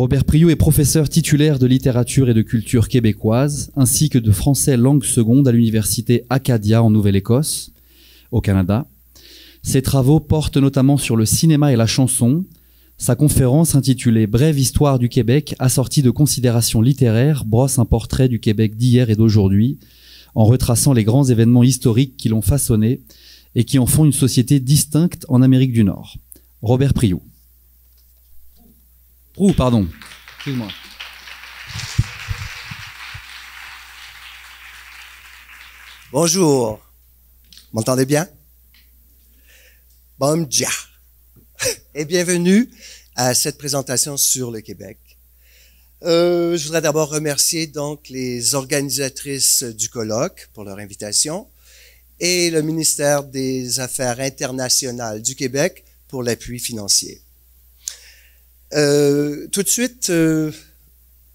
Robert Priou est professeur titulaire de littérature et de culture québécoise, ainsi que de français langue seconde à l'université Acadia en Nouvelle-Écosse, au Canada. Ses travaux portent notamment sur le cinéma et la chanson. Sa conférence intitulée Brève histoire du Québec, assortie de considérations littéraires, brosse un portrait du Québec d'hier et d'aujourd'hui, en retraçant les grands événements historiques qui l'ont façonné et qui en font une société distincte en Amérique du Nord. Robert Priou pardon. Excuse-moi. Bonjour. M'entendez bien? bonjour. Et bienvenue à cette présentation sur le Québec. Euh, je voudrais d'abord remercier donc les organisatrices du colloque pour leur invitation et le ministère des Affaires internationales du Québec pour l'appui financier. Euh, tout de suite, euh,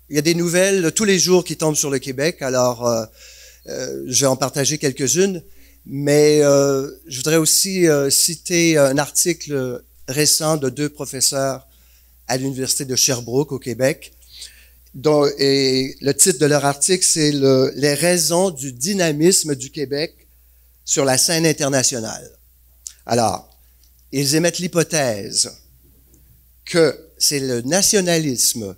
il y a des nouvelles tous les jours qui tombent sur le Québec, alors euh, je vais en partager quelques-unes, mais je voudrais aussi citer un article récent de deux professeurs à l'Université de Sherbrooke au Québec. et le titre de leur article, c'est Les raisons du dynamisme du Québec sur la scène internationale. Alors, ils émettent l'hypothèse que c'est le nationalisme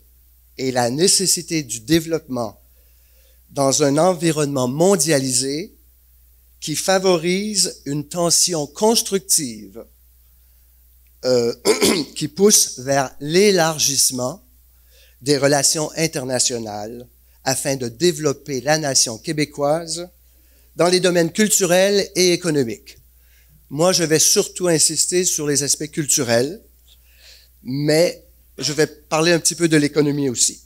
et la nécessité du développement dans un environnement mondialisé qui favorise une tension constructive euh, qui pousse vers l'élargissement des relations internationales afin de développer la nation québécoise dans les domaines culturels et économiques. Moi, je vais surtout insister sur les aspects culturels, mais je vais parler un petit peu de l'économie aussi.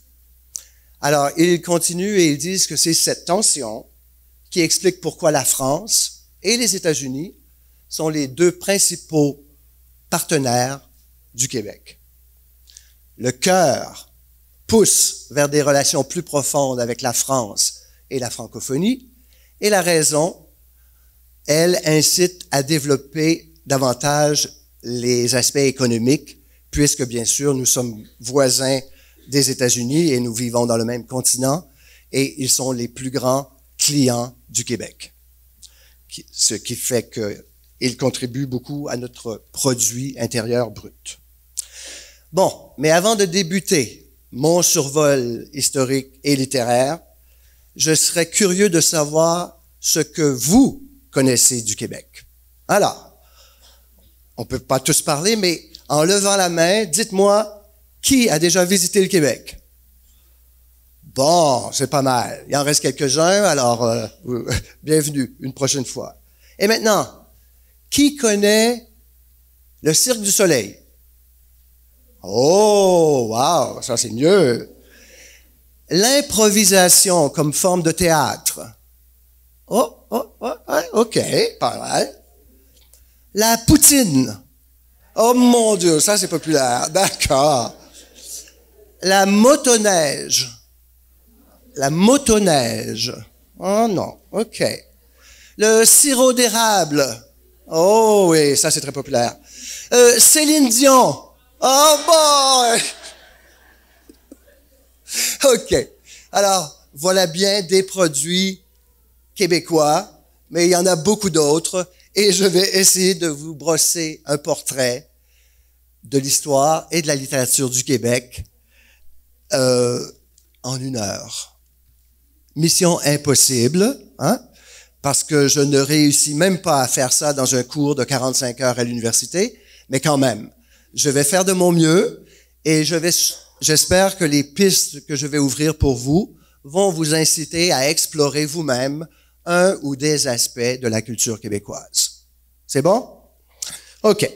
Alors, ils continuent et ils disent que c'est cette tension qui explique pourquoi la France et les États-Unis sont les deux principaux partenaires du Québec. Le cœur pousse vers des relations plus profondes avec la France et la francophonie, et la raison, elle incite à développer davantage les aspects économiques puisque bien sûr nous sommes voisins des États-Unis et nous vivons dans le même continent, et ils sont les plus grands clients du Québec, ce qui fait qu'ils contribuent beaucoup à notre produit intérieur brut. Bon, mais avant de débuter mon survol historique et littéraire, je serais curieux de savoir ce que vous connaissez du Québec. Alors, on peut pas tous parler, mais en levant la main, dites-moi, qui a déjà visité le Québec? Bon, c'est pas mal. Il en reste quelques-uns, alors euh, bienvenue une prochaine fois. Et maintenant, qui connaît le Cirque du Soleil? Oh, wow, ça c'est mieux. L'improvisation comme forme de théâtre. Oh, oh, oh, OK, pas mal. La poutine. Oh mon Dieu, ça c'est populaire. D'accord. La motoneige. La motoneige. Oh non, ok. Le sirop d'érable. Oh oui, ça c'est très populaire. Euh, Céline Dion. Oh boy! OK. Alors, voilà bien des produits québécois, mais il y en a beaucoup d'autres et je vais essayer de vous brosser un portrait de l'histoire et de la littérature du Québec euh, en une heure. Mission impossible, hein? parce que je ne réussis même pas à faire ça dans un cours de 45 heures à l'université, mais quand même, je vais faire de mon mieux et j'espère que les pistes que je vais ouvrir pour vous vont vous inciter à explorer vous-même un ou des aspects de la culture québécoise. C'est bon? OK.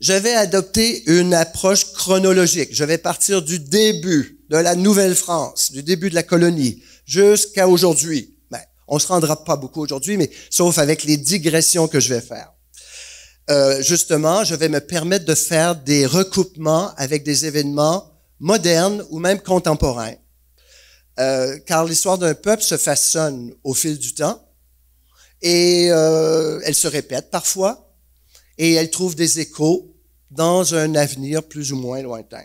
Je vais adopter une approche chronologique. Je vais partir du début de la Nouvelle-France, du début de la colonie, jusqu'à aujourd'hui. Ben, on se rendra pas beaucoup aujourd'hui, mais sauf avec les digressions que je vais faire. Euh, justement, je vais me permettre de faire des recoupements avec des événements modernes ou même contemporains euh, car l'histoire d'un peuple se façonne au fil du temps et euh, elle se répète parfois et elle trouve des échos dans un avenir plus ou moins lointain.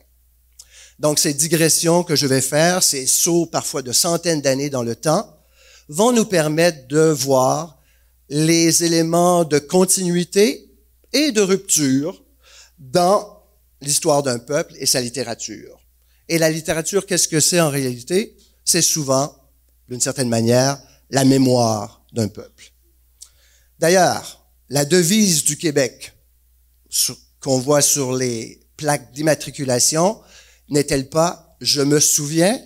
Donc ces digressions que je vais faire, ces sauts parfois de centaines d'années dans le temps, vont nous permettre de voir les éléments de continuité et de rupture dans l'histoire d'un peuple et sa littérature. Et la littérature, qu'est-ce que c'est en réalité c'est souvent, d'une certaine manière, la mémoire d'un peuple. D'ailleurs, la devise du Québec qu'on voit sur les plaques d'immatriculation n'est-elle pas « je me souviens »,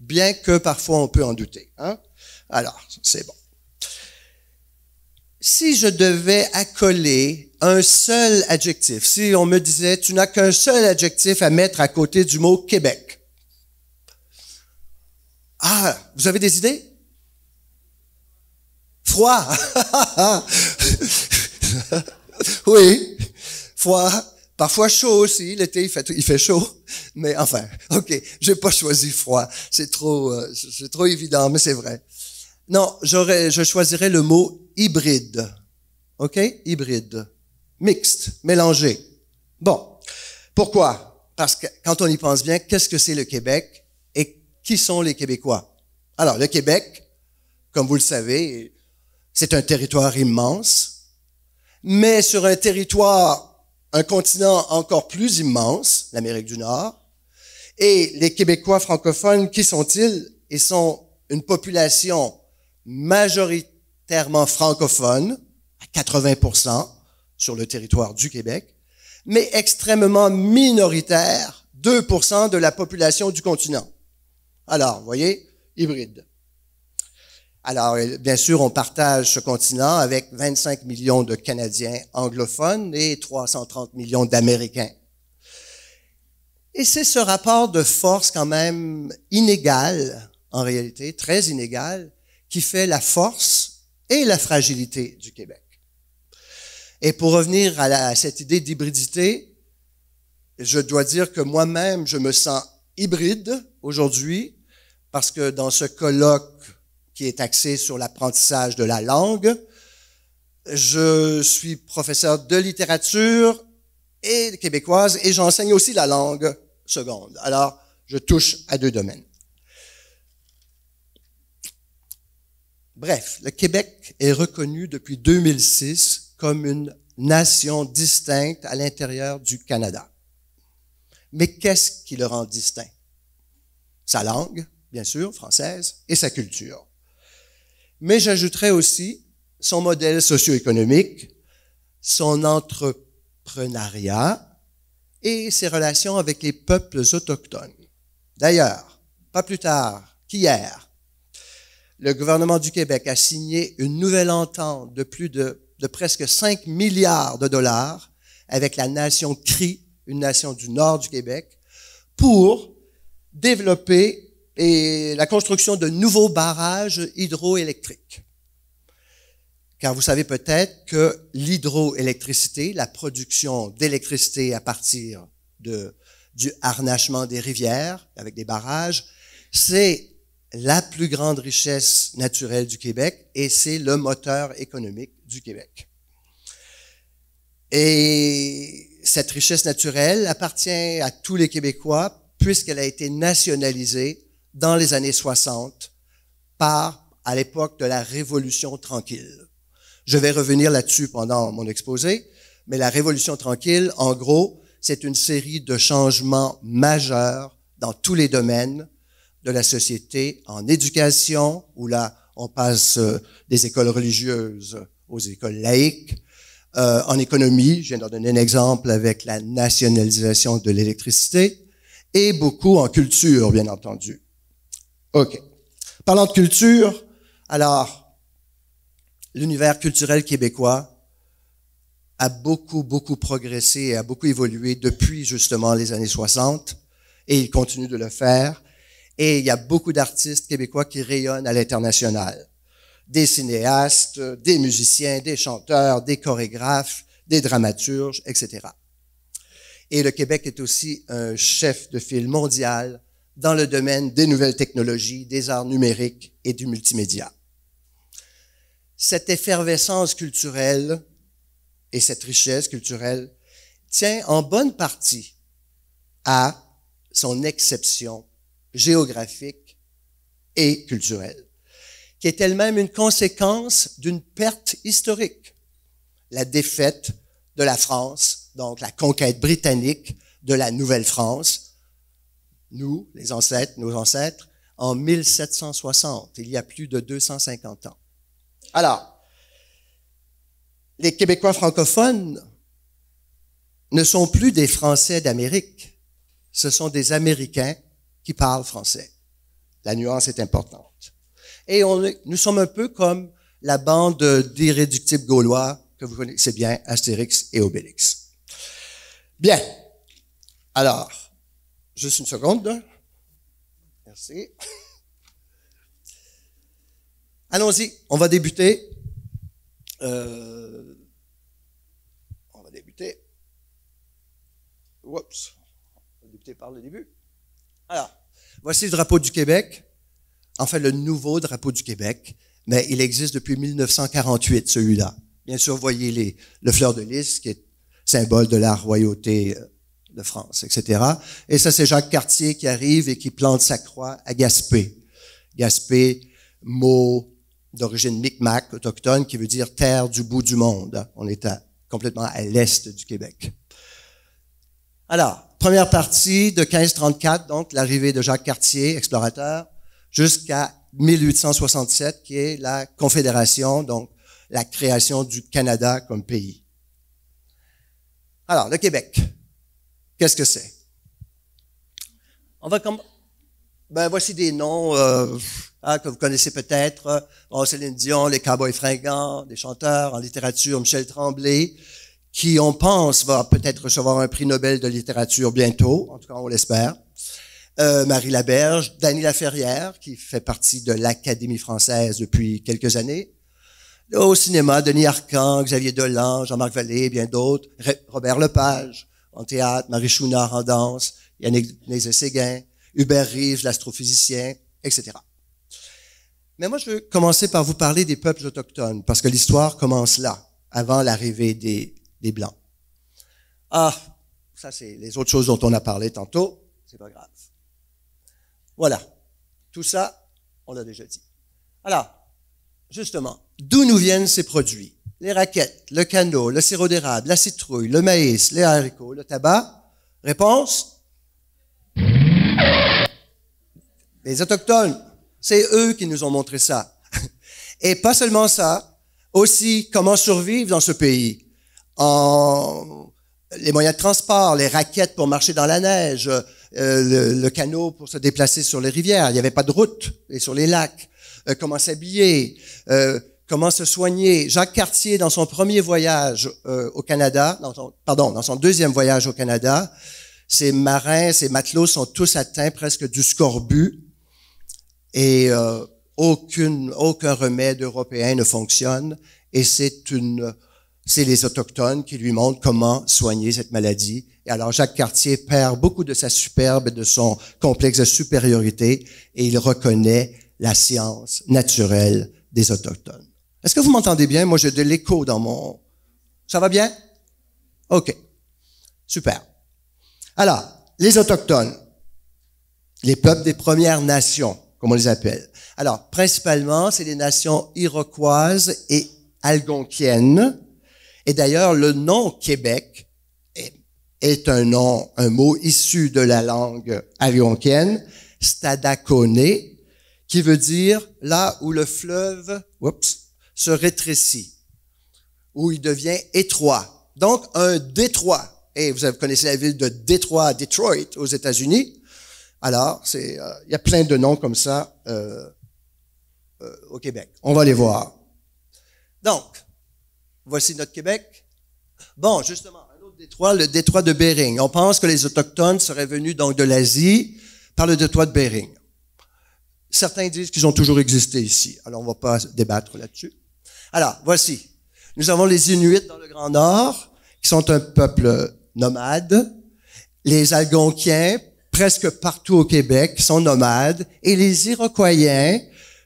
bien que parfois on peut en douter. Hein? Alors, c'est bon. Si je devais accoler un seul adjectif, si on me disait « tu n'as qu'un seul adjectif à mettre à côté du mot « Québec », ah, vous avez des idées Froid. oui, froid. Parfois chaud aussi. L'été, il fait, il fait chaud. Mais enfin, OK, j'ai pas choisi froid. C'est trop, euh, c'est trop évident, mais c'est vrai. Non, j'aurais, je choisirais le mot hybride. OK? Hybride. Mixte, mélangé. Bon. Pourquoi? Parce que quand on y pense bien, qu'est-ce que c'est le Québec? qui sont les Québécois? Alors, le Québec, comme vous le savez, c'est un territoire immense, mais sur un territoire, un continent encore plus immense, l'Amérique du Nord, et les Québécois francophones, qui sont-ils? Ils sont une population majoritairement francophone, à 80% sur le territoire du Québec, mais extrêmement minoritaire, 2% de la population du continent. Alors, vous voyez, hybride. Alors, euh, bien sûr, on partage ce continent avec 25 millions de Canadiens anglophones et 330 millions d'Américains. Et c'est ce rapport de force quand même inégal, en réalité, très inégal, qui fait la force et la fragilité du Québec. Et pour revenir à, à cette idée d'hybridité, je dois dire que moi-même, je me sens hybride aujourd'hui parce que dans ce colloque qui est axé sur l'apprentissage de la langue, je suis professeur de littérature et québécoise et j'enseigne aussi la langue seconde. Alors, je touche à deux domaines. Bref, le Québec est reconnu depuis 2006 comme une nation distincte à l'intérieur du Canada. Mais qu'est-ce qui le rend distinct Sa langue, bien sûr, française, et sa culture. Mais j'ajouterai aussi son modèle socio-économique, son entrepreneuriat et ses relations avec les peuples autochtones. D'ailleurs, pas plus tard qu'hier, le gouvernement du Québec a signé une nouvelle entente de plus de, de presque 5 milliards de dollars avec la nation CRI, une nation du nord du Québec, pour développer et la construction de nouveaux barrages hydroélectriques. Car vous savez peut-être que l'hydroélectricité, la production d'électricité à partir de, du harnachement des rivières avec des barrages, c'est la plus grande richesse naturelle du Québec et c'est le moteur économique du Québec. Et cette richesse naturelle appartient à tous les Québécois puisqu'elle a été nationalisée dans les années 60 par, à l'époque de la Révolution tranquille. Je vais revenir là-dessus pendant mon exposé, mais la Révolution tranquille, en gros, c'est une série de changements majeurs dans tous les domaines de la société, en éducation, où là, on passe euh, des écoles religieuses aux écoles laïques, euh, en économie, je viens d'en donner un exemple avec la nationalisation de l'électricité, et beaucoup en culture, bien entendu. OK. Parlant de culture, alors, l'univers culturel québécois a beaucoup, beaucoup progressé et a beaucoup évolué depuis justement les années 60, et il continue de le faire. Et il y a beaucoup d'artistes québécois qui rayonnent à l'international. Des cinéastes, des musiciens, des chanteurs, des chorégraphes, des dramaturges, etc. Et le Québec est aussi un chef de file mondial dans le domaine des nouvelles technologies, des arts numériques et du multimédia. Cette effervescence culturelle et cette richesse culturelle tient en bonne partie à son exception géographique et culturelle, qui est elle-même une conséquence d'une perte historique, la défaite de la France, donc la conquête britannique de la Nouvelle-France, nous, les ancêtres, nos ancêtres, en 1760, il y a plus de 250 ans. Alors, les Québécois francophones ne sont plus des Français d'Amérique, ce sont des Américains qui parlent français. La nuance est importante. Et on, nous sommes un peu comme la bande d'irréductibles gaulois que vous connaissez bien, Astérix et Obélix. Bien. Alors, Juste une seconde. Merci. Allons-y, on va débuter. Euh, on va débuter. Oups. On va débuter par le début. Alors, voici le drapeau du Québec. Enfin, le nouveau drapeau du Québec, mais il existe depuis 1948, celui-là. Bien sûr, voyez le fleur de lys qui est symbole de la royauté euh, de France, etc. Et ça, c'est Jacques Cartier qui arrive et qui plante sa croix à Gaspé. Gaspé, mot d'origine micmac autochtone qui veut dire terre du bout du monde. On est complètement à l'est du Québec. Alors, première partie de 1534, donc l'arrivée de Jacques Cartier, explorateur, jusqu'à 1867, qui est la Confédération, donc la création du Canada comme pays. Alors, le Québec. Qu'est-ce que c'est? On va comme, ben voici des noms euh, hein, que vous connaissez peut-être. Oh, Dion, les Cowboys fringants, des chanteurs en littérature, Michel Tremblay, qui on pense va peut-être recevoir un prix Nobel de littérature bientôt, en tout cas on l'espère. Euh, Marie Laberge, Dany Laferrière, qui fait partie de l'Académie française depuis quelques années. Au cinéma, Denis Arcan, Xavier Dolan, Jean-Marc Vallée, bien d'autres, Robert Lepage en théâtre, Marie Chouinard en danse, Yannick Nézet-Séguin, Hubert Rives, l'astrophysicien, etc. Mais moi, je veux commencer par vous parler des peuples autochtones, parce que l'histoire commence là, avant l'arrivée des, des Blancs. Ah, ça, c'est les autres choses dont on a parlé tantôt, c'est pas grave. Voilà. Tout ça, on l'a déjà dit. Alors, justement, d'où nous viennent ces produits? les raquettes, le canot, le sirop d'érable, la citrouille, le maïs, les haricots, le tabac Réponse Les Autochtones. C'est eux qui nous ont montré ça. Et pas seulement ça, aussi comment survivre dans ce pays. En les moyens de transport, les raquettes pour marcher dans la neige, euh, le, canot pour se déplacer sur les rivières. Il n'y avait pas de route et sur les lacs. Euh, comment s'habiller euh, comment se soigner. Jacques Cartier, dans son premier voyage euh, au Canada, dans pardon, dans son deuxième voyage au Canada, ses marins, ses matelots sont tous atteints presque du scorbut et euh, aucune, aucun remède européen ne fonctionne. Et c'est une, c'est les autochtones qui lui montrent comment soigner cette maladie. Et alors Jacques Cartier perd beaucoup de sa superbe, de son complexe de supériorité, et il reconnaît la science naturelle des autochtones. Est-ce que vous m'entendez bien? Moi, j'ai de l'écho dans mon... Ça va bien? OK. Super. Alors, les Autochtones, les peuples des Premières Nations, comme on les appelle. Alors, principalement, c'est les nations iroquoises et algonquiennes. Et d'ailleurs, le nom Québec est, un nom, un mot issu de la langue algonquienne, Stadakone, qui veut dire là où le fleuve, oups, se rétrécit, où il devient étroit. Donc, un détroit. Et vous connaissez la ville de Détroit, Detroit, aux États-Unis. Alors, c'est, euh, il y a plein de noms comme ça euh, euh, au Québec. On va les voir. Donc, voici notre Québec. Bon, justement, un autre détroit, le détroit de Bering. On pense que les Autochtones seraient venus donc de l'Asie par le détroit de Bering. Certains disent qu'ils ont toujours existé ici. Alors, on ne va pas débattre là-dessus. Alors, voici. Nous avons les Inuits dans le Grand Nord, qui sont un peuple nomade. Les Algonquiens, presque partout au Québec, sont nomades. Et les Iroquois,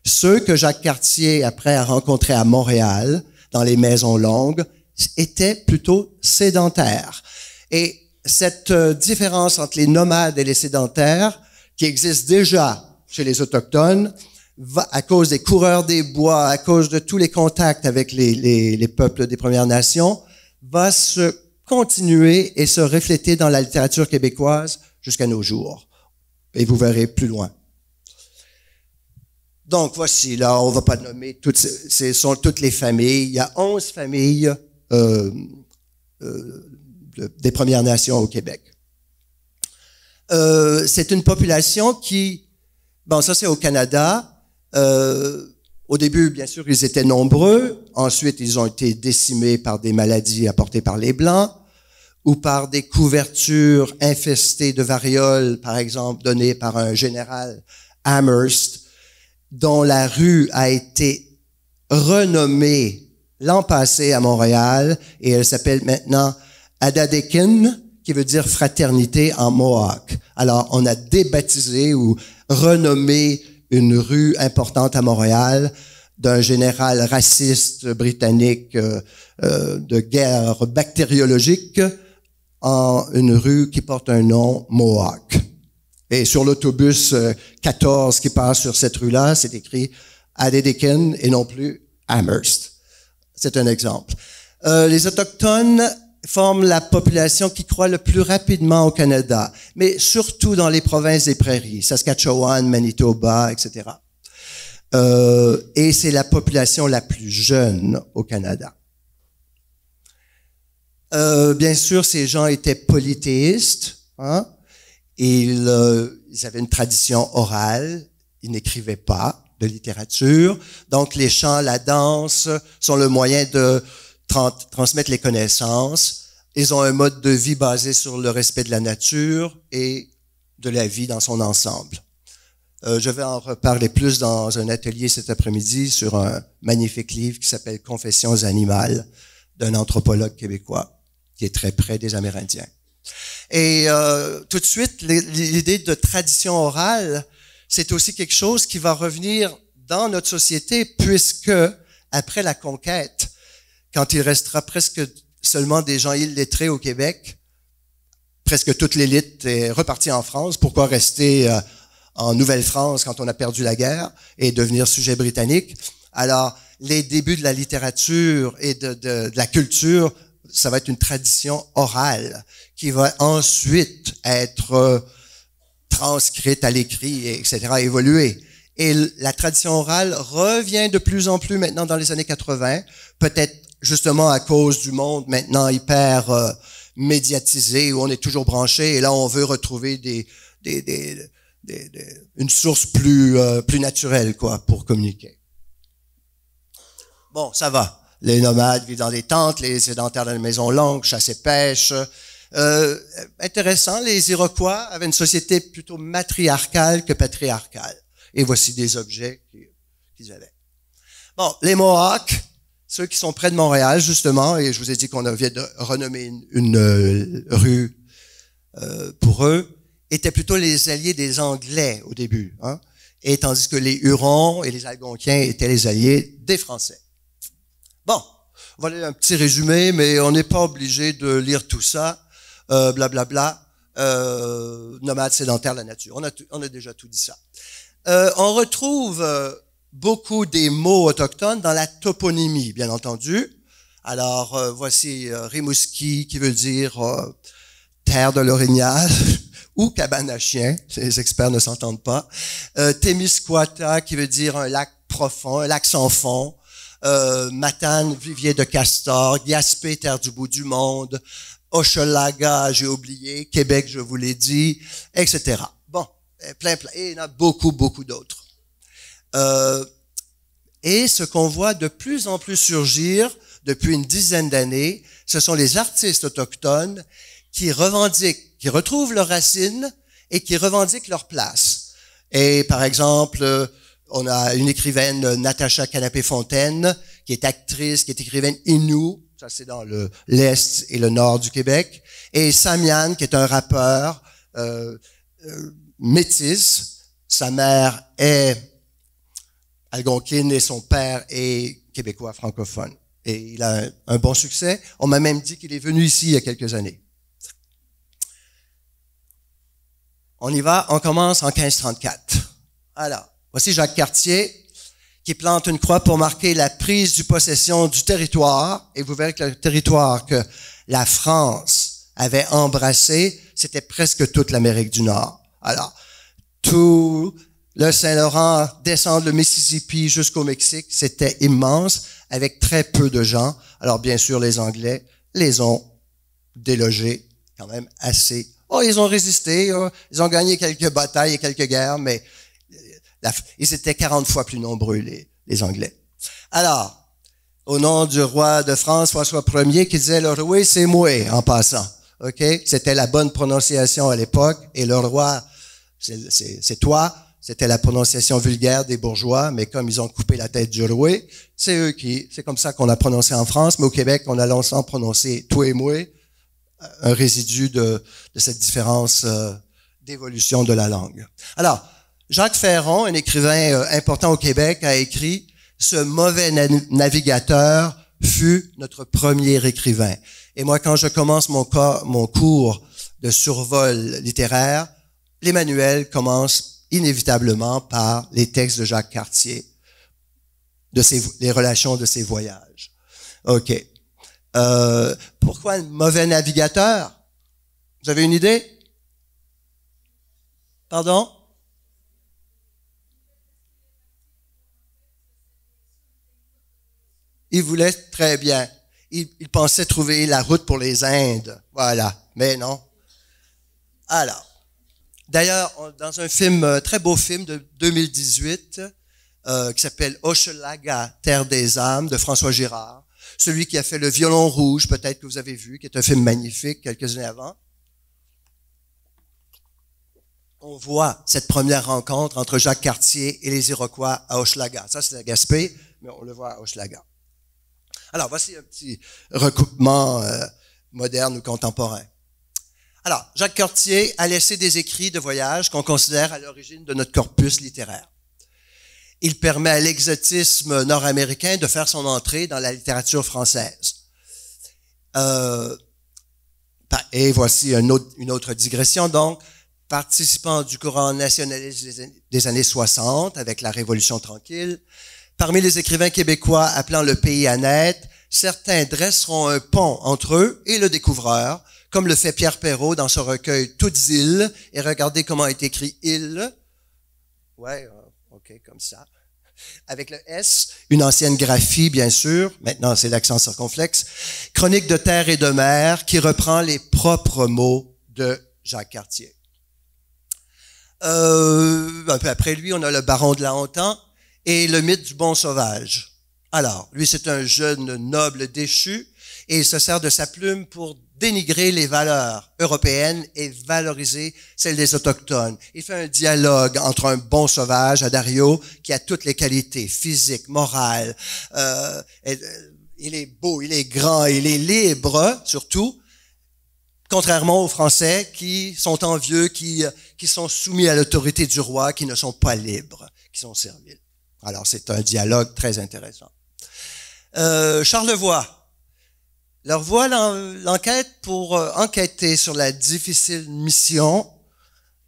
ceux que Jacques Cartier, après, a rencontrés à Montréal, dans les maisons longues, étaient plutôt sédentaires. Et cette euh, différence entre les nomades et les sédentaires, qui existe déjà chez les Autochtones, à cause des coureurs des bois, à cause de tous les contacts avec les, les, les peuples des Premières Nations, va se continuer et se refléter dans la littérature québécoise jusqu'à nos jours. Et vous verrez plus loin. Donc voici, là, on va pas nommer, toutes, ce sont toutes les familles. Il y a 11 familles euh, euh, des Premières Nations au Québec. Euh, c'est une population qui, bon, ça c'est au Canada, euh, au début, bien sûr, ils étaient nombreux. Ensuite, ils ont été décimés par des maladies apportées par les Blancs ou par des couvertures infestées de variole, par exemple, données par un général Amherst, dont la rue a été renommée l'an passé à Montréal et elle s'appelle maintenant Adadekin, qui veut dire fraternité en Mohawk. Alors, on a débaptisé ou renommé une rue importante à Montréal d'un général raciste britannique euh, euh, de guerre bactériologique en une rue qui porte un nom Mohawk. Et sur l'autobus 14 euh, qui passe sur cette rue-là, c'est écrit Adedikin et non plus Amherst. C'est un exemple. les Autochtones forment la population qui croît le plus rapidement au Canada, mais surtout dans les provinces des prairies, Saskatchewan, Manitoba, etc. Euh, et c'est la population la plus jeune au Canada. Euh, bien sûr, ces gens étaient polythéistes. Hein? Ils, euh, ils avaient une tradition orale. Ils n'écrivaient pas de littérature. Donc, les chants, la danse sont le moyen de transmettre les connaissances. Ils ont un mode de vie basé sur le respect de la nature et de la vie dans son ensemble. Euh, je vais en reparler plus dans un atelier cet après-midi sur un magnifique livre qui s'appelle Confessions animales d'un anthropologue québécois qui est très près des Amérindiens. Et euh, tout de suite, l'idée de tradition orale, c'est aussi quelque chose qui va revenir dans notre société puisque, après la conquête, quand il restera presque seulement des gens illettrés au Québec, presque toute l'élite est repartie en France. Pourquoi rester euh, en Nouvelle-France quand on a perdu la guerre et devenir sujet britannique? Alors, les débuts de la littérature et de, la culture, ça va être une tradition orale qui va ensuite être euh, transcrite à l'écrit, etc., évoluer. Et la tradition orale revient de plus en plus maintenant dans les années 80, peut-être justement à cause du monde maintenant hyper euh, médiatisé où on est toujours branché et là on veut retrouver des, une source plus euh, plus naturelle quoi pour communiquer. Bon, ça va. Les nomades vivent dans des tentes, les sédentaires dans des maisons longues, chassent et pêchent. Euh, intéressant, les Iroquois avaient une société plutôt matriarcale que patriarcale. Et voici des objets qu'ils avaient. Bon, les Mohawks, ceux qui sont près de Montréal, justement, et je vous ai dit qu'on avait renommé une, une euh, rue euh, pour eux, étaient plutôt les alliés des Anglais au début, hein, et tandis que les Hurons et les Algonquins étaient les alliés des Français. Bon, voilà un petit résumé, mais on n'est pas obligé de lire tout ça, blablabla, euh, bla bla, euh sédentaire, la nature. On a, on a déjà tout dit ça. Euh, on retrouve beaucoup des mots autochtones dans la toponymie, bien entendu. Alors, euh, voici euh, Rimouski qui veut dire euh, terre de l'orignal ou cabane à chien, les experts ne s'entendent pas. Temiscouata qui veut dire un lac profond, un lac sans fond. Matane, vivier de castor, Gaspé, terre du bout du monde, Hochelaga, j'ai oublié, Québec, je vous l'ai dit, etc. Bon, plein, plein, et il y en a beaucoup, beaucoup d'autres. Euh, et ce qu'on voit de plus en plus surgir depuis une dizaine d'années, ce sont les artistes autochtones qui revendiquent, qui retrouvent leurs racines et qui revendiquent leur place. Et par exemple, euh, on a une écrivaine, Natacha Canapé-Fontaine, qui est actrice, qui est écrivaine Innu, ça c'est dans le l'Est et le Nord du Québec, et Samian, qui est un rappeur euh, euh métis. Sa mère est Algonquin et son père est québécois francophone. Et il a un bon succès. On m'a même dit qu'il est venu ici il y a quelques années. On y va, on commence en 1534. Alors, voici Jacques Cartier qui plante une croix pour marquer la prise du possession du territoire. Et vous verrez que le territoire que la France avait embrassé, c'était presque toute l'Amérique du Nord. Alors, tout le Saint-Laurent, descendre le Mississippi jusqu'au Mexique, c'était immense, avec très peu de gens. Alors bien sûr, les Anglais les ont délogés quand même assez. Oh, ils ont résisté, oh, ils ont gagné quelques batailles et quelques guerres, mais euh, ils étaient 40 fois plus nombreux, les, Anglais. Alors, au nom du roi de France, François Ier, qui disait le roi, c'est moi, en passant. OK? C'était la bonne prononciation à l'époque, et le roi, c'est toi. C'était la prononciation vulgaire des bourgeois, mais comme ils ont coupé la tête du loué, c'est eux qui, c'est comme ça qu'on a prononcé en France, mais au Québec, on a longtemps prononcé tout et moué, euh, un résidu de, cette différence euh, d'évolution de la langue. Alors, Jacques Ferron, un écrivain euh, important au Québec, a écrit Ce mauvais navigateur fut notre premier écrivain. Et moi, quand je commence mon, mon cours de survol littéraire, les manuels commencent inévitablement par les textes de Jacques Cartier, de ses, les relations de ses voyages. OK. Euh, pourquoi un mauvais navigateur? Vous avez une idée? Pardon? Il voulait très bien. il pensait trouver la route pour les Indes. Voilà. Mais non. Alors, D'ailleurs, dans un film, euh, très beau film de 2018, euh, qui s'appelle Hochelaga, Terre des âmes, de François Girard, celui qui a fait Le violon rouge, peut-être que vous avez vu, qui est un film magnifique quelques années avant. On voit cette première rencontre entre Jacques Cartier et les Iroquois à Hochelaga. Ça, c'est à Gaspé, mais on le voit à Hochelaga. Alors, voici un petit recoupement euh, moderne ou contemporain. Alors, Jacques Cortier a laissé des écrits de voyage qu'on considère à l'origine de notre corpus littéraire. Il permet à l'exotisme nord-américain de faire son entrée dans la littérature française. Euh, et voici une autre, une autre digression, donc. Participant du courant nationaliste des années 60 avec la Révolution tranquille, parmi les écrivains québécois appelant le pays à naître, certains dresseront un pont entre eux et le découvreur, comme le fait Pierre Perrault dans son recueil Toutes îles, et regardez comment est écrit île. Ouais, euh, OK, comme ça. Avec le S, une ancienne graphie, bien sûr, maintenant c'est l'accent circonflexe, Chronique de terre et de mer, qui reprend les propres mots de Jacques Cartier. Euh, un peu après lui, on a le baron de la Hontan et le mythe du bon sauvage. Alors, lui, c'est un jeune noble déchu et il se sert de sa plume pour dénigrer les valeurs européennes et valoriser celles des autochtones. Il fait un dialogue entre un bon sauvage, Adario, qui a toutes les qualités physiques, morales. Euh, euh, il est beau, il est grand, il est libre, surtout, contrairement aux Français qui sont envieux, qui, euh, qui sont soumis à l'autorité du roi, qui ne sont pas libres, qui sont serviles. Alors c'est un dialogue très intéressant. Euh, Charlevoix, leur voit l'enquête pour euh, enquêter sur la difficile mission,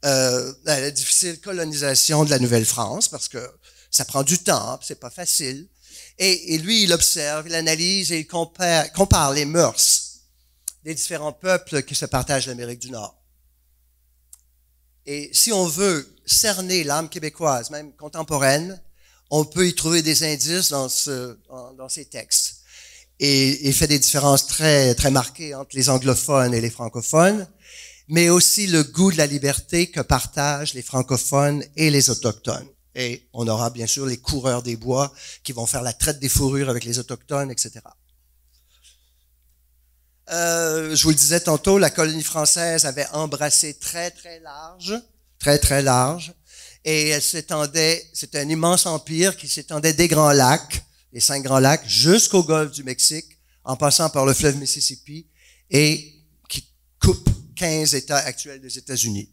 euh, ben, la difficile colonisation de la Nouvelle-France, parce que ça prend du temps, hein, c'est pas facile. Et, lui, il observe, il analyse et il compare, les mœurs des différents peuples qui se partagent l'Amérique du Nord. Et si on veut cerner l'âme québécoise, même contemporaine, on peut y trouver des indices dans, ce, dans ces textes et, fait des différences très, très marquées entre les anglophones et les francophones, mais aussi le goût de la liberté que partagent les francophones et les autochtones. Et on aura bien sûr les coureurs des bois qui vont faire la traite des fourrures avec les autochtones, etc. Euh, je vous le disais tantôt, la colonie française avait embrassé très très large, très très large, et elle s'étendait, c'était un immense empire qui s'étendait des Grands Lacs les cinq grands lacs, jusqu'au golfe du Mexique, en passant par le fleuve Mississippi, et qui coupe 15 États actuels des États-Unis.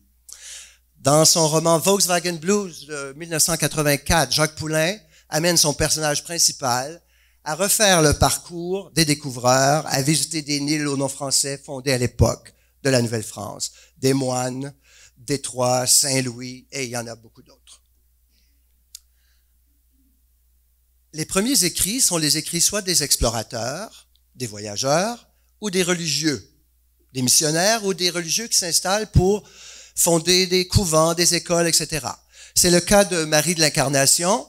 Dans son roman Volkswagen Blues de 1984, Jacques Poulain amène son personnage principal à refaire le parcours des découvreurs, à visiter des îles aux noms français fondées à l'époque de la Nouvelle-France, des moines, Détroit, Saint-Louis, et il y en a beaucoup d'autres. les premiers écrits sont les écrits soit des explorateurs, des voyageurs, ou des religieux, des missionnaires ou des religieux qui s'installent pour fonder des couvents, des écoles, etc. C'est le cas de Marie de l'Incarnation,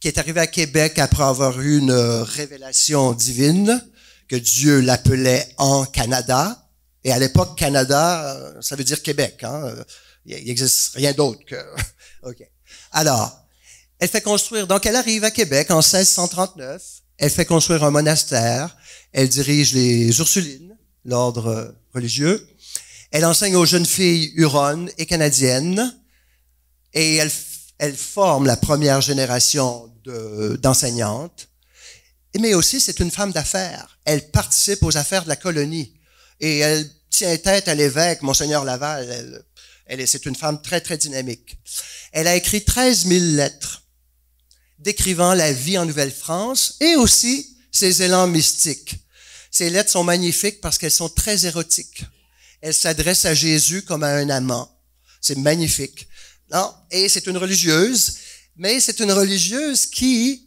qui est arrivée à Québec après avoir eu une révélation divine, que Dieu l'appelait en Canada. Et à l'époque, Canada, ça veut dire Québec. Hein? Il n'existe rien d'autre que... OK. Alors, elle fait construire, donc elle arrive à Québec en 1639, elle fait construire un monastère, elle dirige les Ursulines, l'ordre euh, religieux, elle enseigne aux jeunes filles huronnes et canadiennes, et elle, elle forme la première génération d'enseignantes. mais aussi, c'est une femme d'affaires. Elle participe aux affaires de la colonie, et elle tient tête à l'évêque, Monseigneur Laval. Elle, elle c'est une femme très, très dynamique. Elle a écrit 13 000 lettres décrivant la vie en Nouvelle-France et aussi ses élans mystiques. Ces lettres sont magnifiques parce qu'elles sont très érotiques. Elles s'adressent à Jésus comme à un amant. C'est magnifique. Non? Et c'est une religieuse, mais c'est une religieuse qui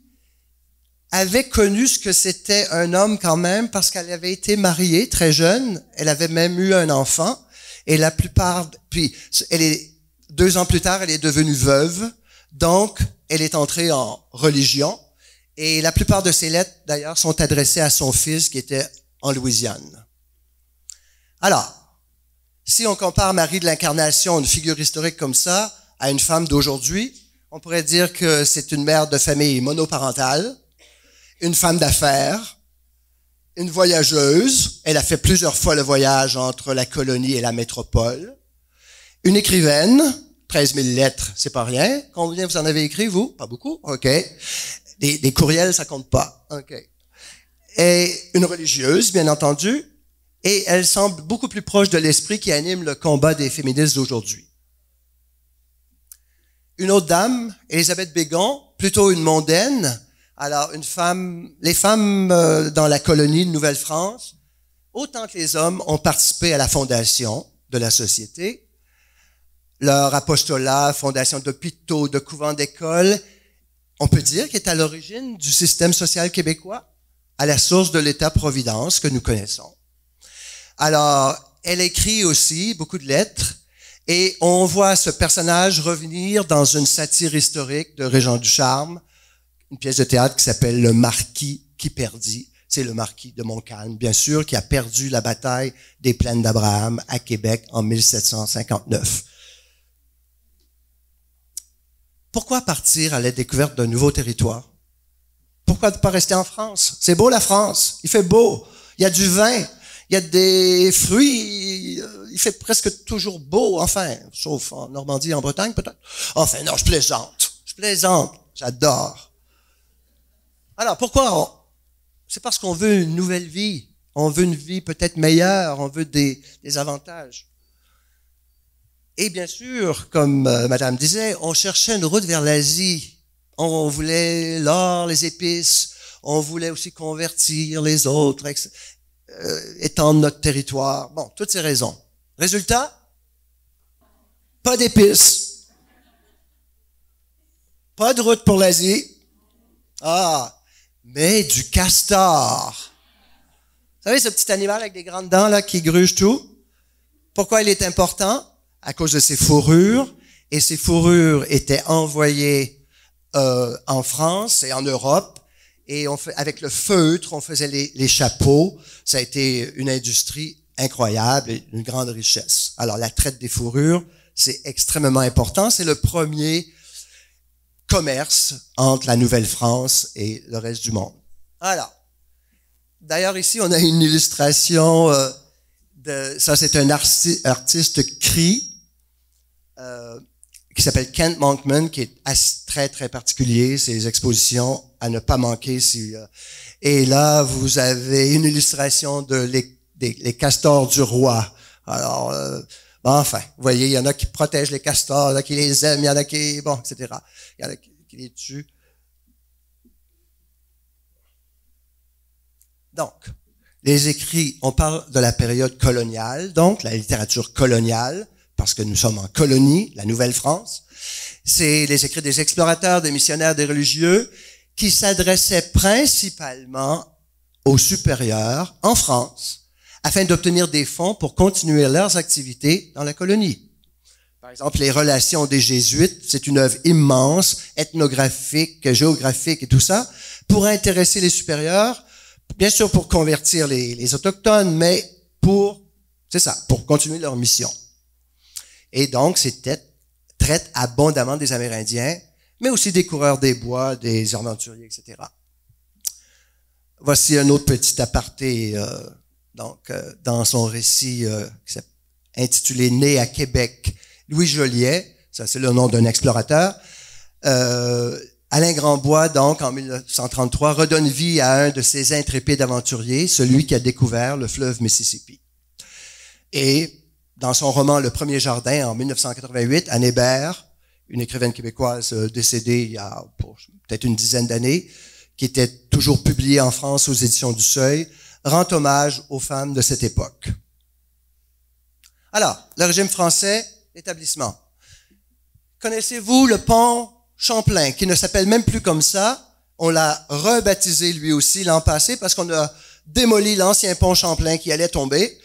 avait connu ce que c'était un homme quand même parce qu'elle avait été mariée très jeune. Elle avait même eu un enfant. Et la plupart, puis, elle est, deux ans plus tard, elle est devenue veuve. Donc, elle est entrée en religion et la plupart de ses lettres, d'ailleurs, sont adressées à son fils qui était en Louisiane. Alors, si on compare Marie de l'Incarnation, une figure historique comme ça, à une femme d'aujourd'hui, on pourrait dire que c'est une mère de famille monoparentale, une femme d'affaires, une voyageuse, elle a fait plusieurs fois le voyage entre la colonie et la métropole, une écrivaine, 13 000 lettres, c'est pas rien. Combien vous en avez écrit, vous? Pas beaucoup? OK. Des, courriels, ça compte pas. OK. Et une religieuse, bien entendu, et elle semble beaucoup plus proche de l'esprit qui anime le combat des féministes d'aujourd'hui. Une autre dame, Elisabeth Bégon, plutôt une mondaine, alors une femme, les femmes euh, dans la colonie de Nouvelle-France, autant que les hommes ont participé à la fondation de la société, leur apostolat, fondation d'hôpitaux, de couvents d'écoles, on peut dire est à l'origine du système social québécois, à la source de l'État-providence que nous connaissons. Alors, elle écrit aussi beaucoup de lettres et on voit ce personnage revenir dans une satire historique de Régent Charme, une pièce de théâtre qui s'appelle Le Marquis qui perdit. C'est le marquis de Montcalm, bien sûr, qui a perdu la bataille des plaines d'Abraham à Québec en 1759 pourquoi partir à la découverte d'un nouveau territoire? Pourquoi ne pas rester en France? C'est beau la France, il fait beau, il y a du vin, il y a des fruits, euh, il fait presque toujours beau, enfin, sauf en Normandie, en Bretagne peut-être. Enfin, non, je plaisante, je plaisante, j'adore. Alors, pourquoi C'est parce qu'on veut une nouvelle vie, on veut une vie peut-être meilleure, on veut des, des avantages. Et bien sûr, comme euh, Madame disait, on cherchait une route vers l'Asie. On voulait l'or, les épices, on voulait aussi convertir les autres, euh, étendre notre territoire. Bon, toutes ces raisons. Résultat, pas d'épices, pas de route pour l'Asie. Ah, mais du castor. Vous savez ce petit animal avec des grandes dents là qui gruge tout? Pourquoi il est important? à cause de ces fourrures, et ces fourrures étaient envoyées euh, en France et en Europe, et on fait, avec le feutre, on faisait les, chapeaux. Ça a été une industrie incroyable et une grande richesse. Alors la traite des fourrures, c'est extrêmement important. C'est le premier commerce entre la Nouvelle-France et le reste du monde. Alors, d'ailleurs ici, on a une illustration. Euh, de, ça, c'est un artiste cri euh, qui s'appelle Kent Monkman, qui est très, très particulier, ses expositions à ne pas manquer. Si, euh. et là, vous avez une illustration de les, des, les castors du roi. Alors, euh, enfin, vous voyez, il y en a qui protègent les castors, il y en a qui les aiment, il y en a qui, bon, etc. Il y en a qui, qui les tuent. Donc, les écrits, on parle de la période coloniale, donc la littérature coloniale, parce que nous sommes en colonie, la Nouvelle-France. C'est les écrits des explorateurs, des missionnaires, des religieux, qui s'adressaient principalement aux supérieurs en France afin d'obtenir des fonds pour continuer leurs activités dans la colonie. Par exemple, les relations des jésuites, c'est une œuvre immense, ethnographique, géographique et tout ça, pour intéresser les supérieurs, bien sûr pour convertir les, les autochtones, mais pour, c'est ça, pour continuer leur mission. Et donc, têtes traite abondamment des Amérindiens, mais aussi des coureurs des bois, des aventuriers, etc. Voici un autre petit aparté euh, donc, euh, dans son récit euh, intitulé Né à Québec. Louis Joliet, ça c'est le nom d'un explorateur. Alain Grandbois, donc, en 1933, redonne vie à un de ses intrépides aventuriers, celui qui a découvert le fleuve Mississippi. Et dans son roman Le Premier Jardin en 1988, Anne Hébert, une écrivaine québécoise euh, décédée il y a peut-être une dizaine d'années, qui était toujours publiée en France aux éditions du Seuil, rend hommage aux femmes de cette époque. Alors, le régime français, établissement. Connaissez-vous le pont Champlain, qui ne s'appelle même plus comme ça? On l'a rebaptisé lui aussi l'an passé parce qu'on a démoli l'ancien pont Champlain qui allait tomber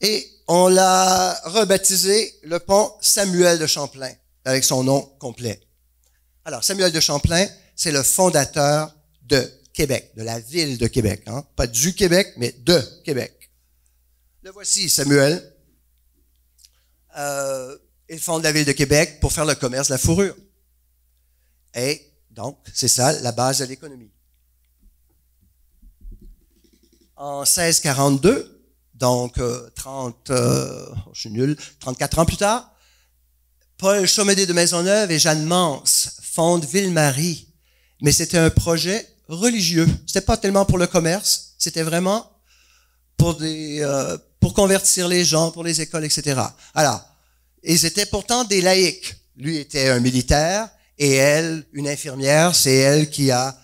et on l'a rebaptisé le pont Samuel de Champlain, avec son nom complet. Alors, Samuel de Champlain, c'est le fondateur de Québec, de la ville de Québec. Hein? Pas du Québec, mais de Québec. Le voici, Samuel. Euh, il fonde la ville de Québec pour faire le commerce de la fourrure. Et donc, c'est ça la base de l'économie. En 1642, donc, 30, euh, euh, je suis nul, 34 ans plus tard, Paul Chomedey de Maisonneuve et Jeanne Mance fondent Ville-Marie. Mais c'était un projet religieux. C'était pas tellement pour le commerce, c'était vraiment pour euh, pour convertir les gens, pour les écoles, etc. Alors, ils étaient pourtant des laïcs. Lui était un militaire et elle, une infirmière. C'est elle qui a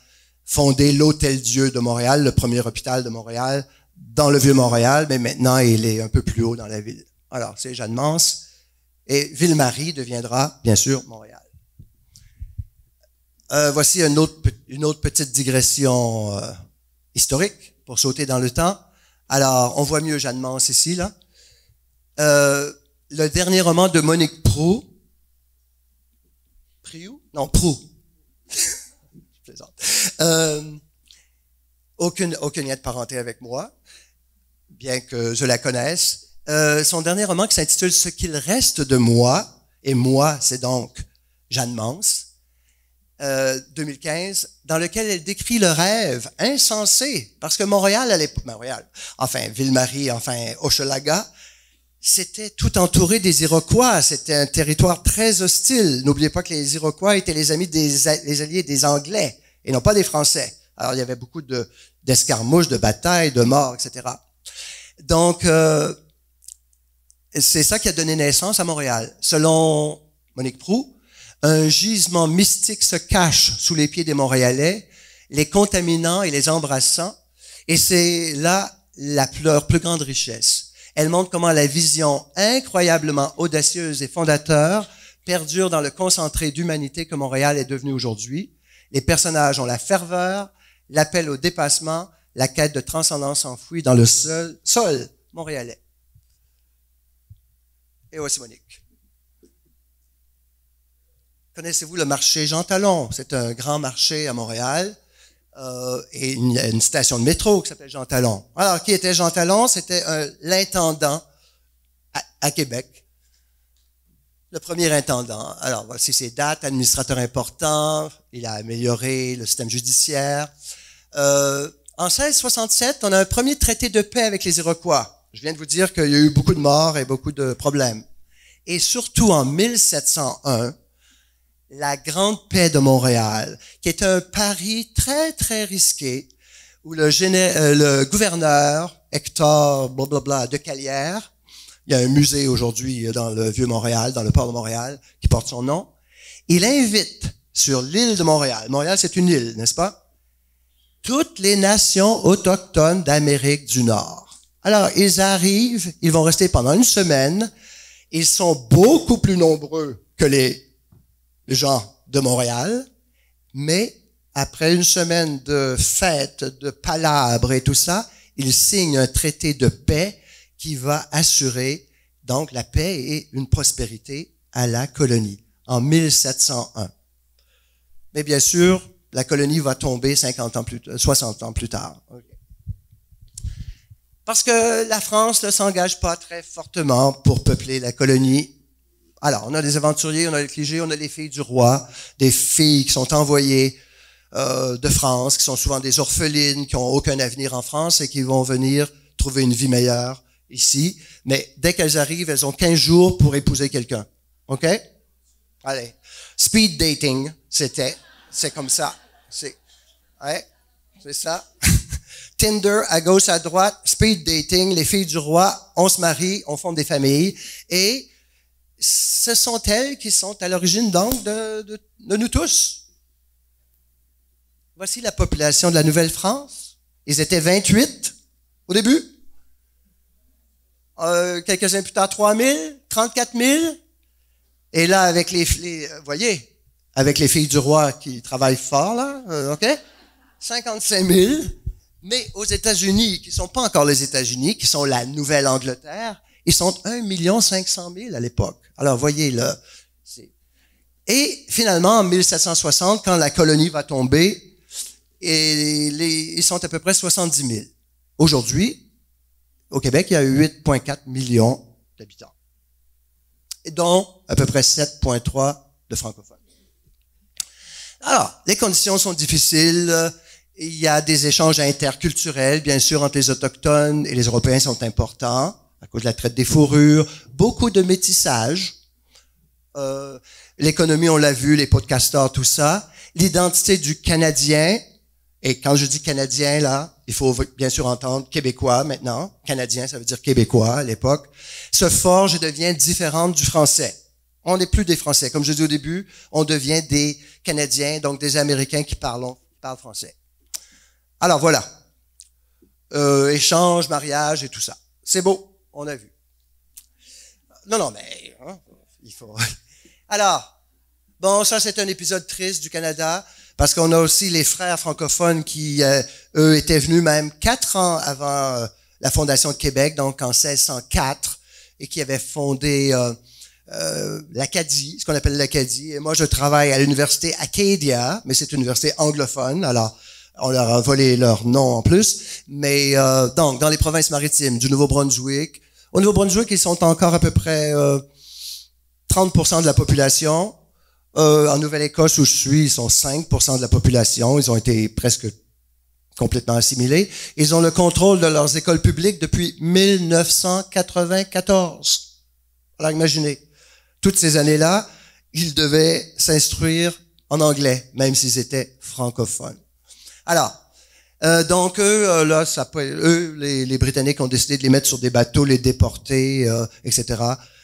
fondé l'Hôtel Dieu de Montréal, le premier hôpital de Montréal dans le Vieux-Montréal, mais maintenant, il est un peu plus haut dans la ville. Alors, c'est Jeanne mance Et Ville-Marie deviendra, bien sûr, Montréal. Euh, voici une autre, une autre, petite digression euh, historique pour sauter dans le temps. Alors, on voit mieux Jeanne mance ici, là. Euh, le dernier roman de Monique Prou. Priou? Non, Prou. Je plaisante. aucune, aucune lien de parenté avec moi bien que je la connaisse. Euh, son dernier roman qui s'intitule Ce qu'il reste de moi, et moi, c'est donc Jeanne Mans, euh, 2015, dans lequel elle décrit le rêve insensé, parce que Montréal, à l'époque, ben, Montréal, enfin Ville-Marie, enfin Hochelaga, c'était tout entouré des Iroquois. C'était un territoire très hostile. N'oubliez pas que les Iroquois étaient les amis des alliés des Anglais et non pas des Français. Alors il y avait beaucoup de d'escarmouches, de batailles, de morts, etc. Donc, euh, c'est ça qui a donné naissance à Montréal. Selon Monique Prou, un gisement mystique se cache sous les pieds des Montréalais, les contaminant et les embrassant, et c'est là la, leur plus grande richesse. Elle montre comment la vision incroyablement audacieuse et fondateur perdure dans le concentré d'humanité que Montréal est devenu aujourd'hui. Les personnages ont la ferveur, l'appel au dépassement la quête de transcendance enfouie dans le sol, sol montréalais. Et voici Monique. Connaissez-vous le marché Jean Talon? C'est un grand marché à Montréal. Euh, et une, une, station de métro qui s'appelle Jean Talon. Alors, qui était Jean Talon? C'était l'intendant à, à, Québec. Le premier intendant. Alors, voici ses dates, administrateur important. Il a amélioré le système judiciaire. Euh, en 1667, on a un premier traité de paix avec les Iroquois. Je viens de vous dire qu'il y a eu beaucoup de morts et beaucoup de problèmes. Et surtout en 1701, la Grande Paix de Montréal, qui est un pari très, très risqué, où le, euh, le gouverneur Hector blablabla de Calière, il y a un musée aujourd'hui dans le vieux Montréal, dans le port de Montréal, qui porte son nom, il invite sur l'île de Montréal, Montréal c'est une île, n'est-ce pas toutes les nations autochtones d'Amérique du Nord. Alors, ils arrivent, ils vont rester pendant une semaine. Ils sont beaucoup plus nombreux que les, gens de Montréal, mais après une semaine de fêtes, de palabres et tout ça, ils signent un traité de paix qui va assurer donc la paix et une prospérité à la colonie en 1701. Mais bien sûr, la colonie va tomber 50 ans plus, 60 euh, ans plus tard. Parce que la France ne s'engage pas très fortement pour peupler la colonie. Alors, on a des aventuriers, on a les cligés, on a les filles du roi, des filles qui sont envoyées euh, de France, qui sont souvent des orphelines, qui n'ont aucun avenir en France et qui vont venir trouver une vie meilleure ici. Mais dès qu'elles arrivent, elles ont 15 jours pour épouser quelqu'un. OK? Allez. Speed dating, c'était. C'est comme ça. C'est ouais, ça. Tinder à gauche, à droite, speed dating, les filles du roi, on se marie, on fonde des familles. Et ce sont elles qui sont à l'origine donc de, de, nous tous. Voici la population de la Nouvelle-France. Ils étaient 28 au début. Euh, quelques uns plus tard, 3000, 34 000. Et là, avec les, les euh, voyez, avec les filles du roi qui travaillent fort, là, euh, OK? 55 000. Mais aux États-Unis, qui sont pas encore les États-Unis, qui sont la Nouvelle-Angleterre, ils sont 1 500 000 à l'époque. Alors, voyez là. Et finalement, en 1760, quand la colonie va tomber, ils sont à peu près 70 000. Aujourd'hui, au Québec, il y a 8,4 millions d'habitants, dont à peu près 7,3 de francophones. Alors, les conditions sont difficiles. Il y a des échanges interculturels, bien sûr, entre les Autochtones et les Européens sont importants à cause de la traite des fourrures. Beaucoup de métissage. Euh, l'économie, on l'a vu, les podcasteurs, tout ça. L'identité du Canadien. Et quand je dis Canadien, là, il faut bien sûr entendre Québécois maintenant. Canadien, ça veut dire Québécois à l'époque. Se forge et devient différente du français. On n'est plus des Français. Comme je dis au début, on devient des Canadiens, donc des Américains qui parlent, français. Alors voilà. Euh, échange, mariage et tout ça. C'est beau, on a vu. Non, non, mais hein, il faut. Alors, bon, ça c'est un épisode triste du Canada parce qu'on a aussi les frères francophones qui, euh, eux, étaient venus même quatre ans avant euh, la fondation de Québec, donc en 1604, et qui avaient fondé euh, euh, l'Acadie, ce qu'on appelle l'Acadie. Et moi, je travaille à l'université Acadia, mais c'est une université anglophone, alors on leur a volé leur nom en plus. Mais euh, donc, dans les provinces maritimes du Nouveau-Brunswick, au Nouveau-Brunswick, ils sont encore à peu près 30% euh, de la population. en Nouvelle-Écosse, où je suis, ils sont 5% de la population. Ils ont été presque complètement assimilés. Ils ont le contrôle de leurs écoles publiques depuis 1994. Alors imaginez toutes ces années-là, ils devaient s'instruire en anglais, même s'ils étaient francophones. Alors, euh, donc eux, euh, là, ça, eux, les, Britanniques ont décidé de les mettre sur des bateaux, les déporter, euh, etc.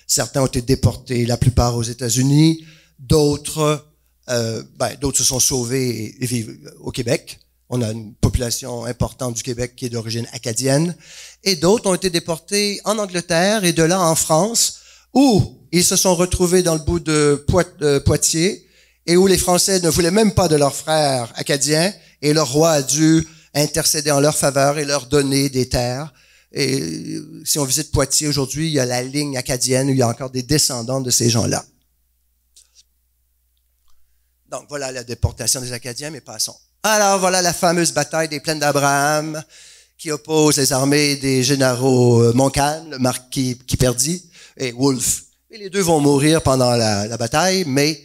Certains ont été déportés, la plupart aux États-Unis, d'autres, ben, d'autres se sont sauvés et, vivent au Québec. On a une population importante du Québec qui est d'origine acadienne, et d'autres ont été déportés en Angleterre et de là en France, où ils se sont retrouvés dans le bout de euh, Poitiers et où les Français ne voulaient même pas de leurs frères acadiens et leur roi a dû intercéder en leur faveur et leur donner des terres. Et euh, si on visite Poitiers aujourd'hui, il y a la ligne acadienne où il y a encore des descendants de ces gens-là. Donc voilà la déportation des Acadiens, mais passons. Alors voilà la fameuse bataille des plaines d'Abraham qui oppose les armées des généraux euh, Montcalm, le marquis qui perdit, et Wolfe les deux vont mourir pendant la, bataille, mais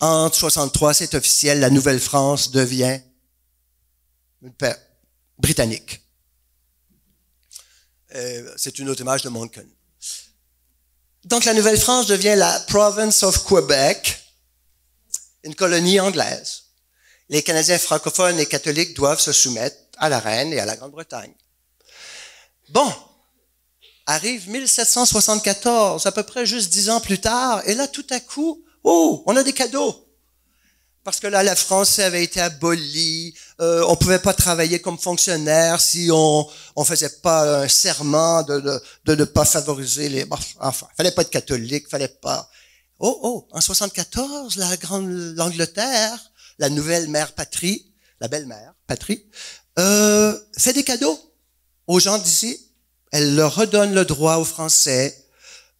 en 63, c'est officiel, la Nouvelle-France devient une britannique. Euh, c'est une autre image de Monken. Donc la Nouvelle-France devient la province of Quebec, une colonie anglaise. Les Canadiens francophones et catholiques doivent se soumettre à la reine et à la Grande-Bretagne. Bon, Arrive 1774, à peu près juste dix ans plus tard, et là, tout à coup, oh, on a des cadeaux parce que là, la France avait été abolie, on euh, on pouvait pas travailler comme fonctionnaire si on on faisait pas un serment de de, de ne pas favoriser les il enfin, fallait pas être catholique, fallait pas. Oh oh, en 74, la grande l'Angleterre, la nouvelle mère patrie, la belle-mère patrie, euh, fait des cadeaux aux gens d'ici elle leur redonne le droit aux Français.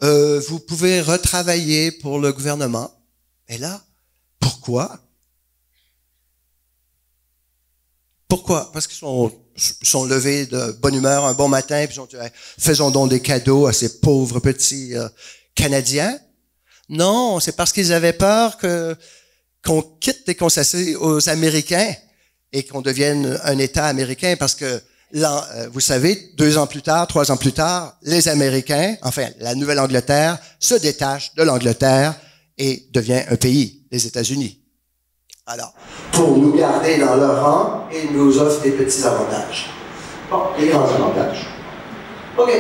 Euh, vous pouvez retravailler pour le gouvernement. Et là, pourquoi Pourquoi Parce qu'ils sont, levés de bonne humeur un bon matin, puis ils ont dit, faisons donc des cadeaux à ces pauvres petits euh, Canadiens. Non, c'est parce qu'ils avaient peur que qu'on quitte qu'on concessions aux Américains et qu'on devienne un État américain parce que euh, vous savez, deux ans plus tard, trois ans plus tard, les Américains, enfin la Nouvelle-Angleterre, se détachent de l'Angleterre et devient un pays, les États-Unis. Alors, pour nous garder dans leur rang, ils nous offrent des petits avantages. Bon, les grands avantages. OK.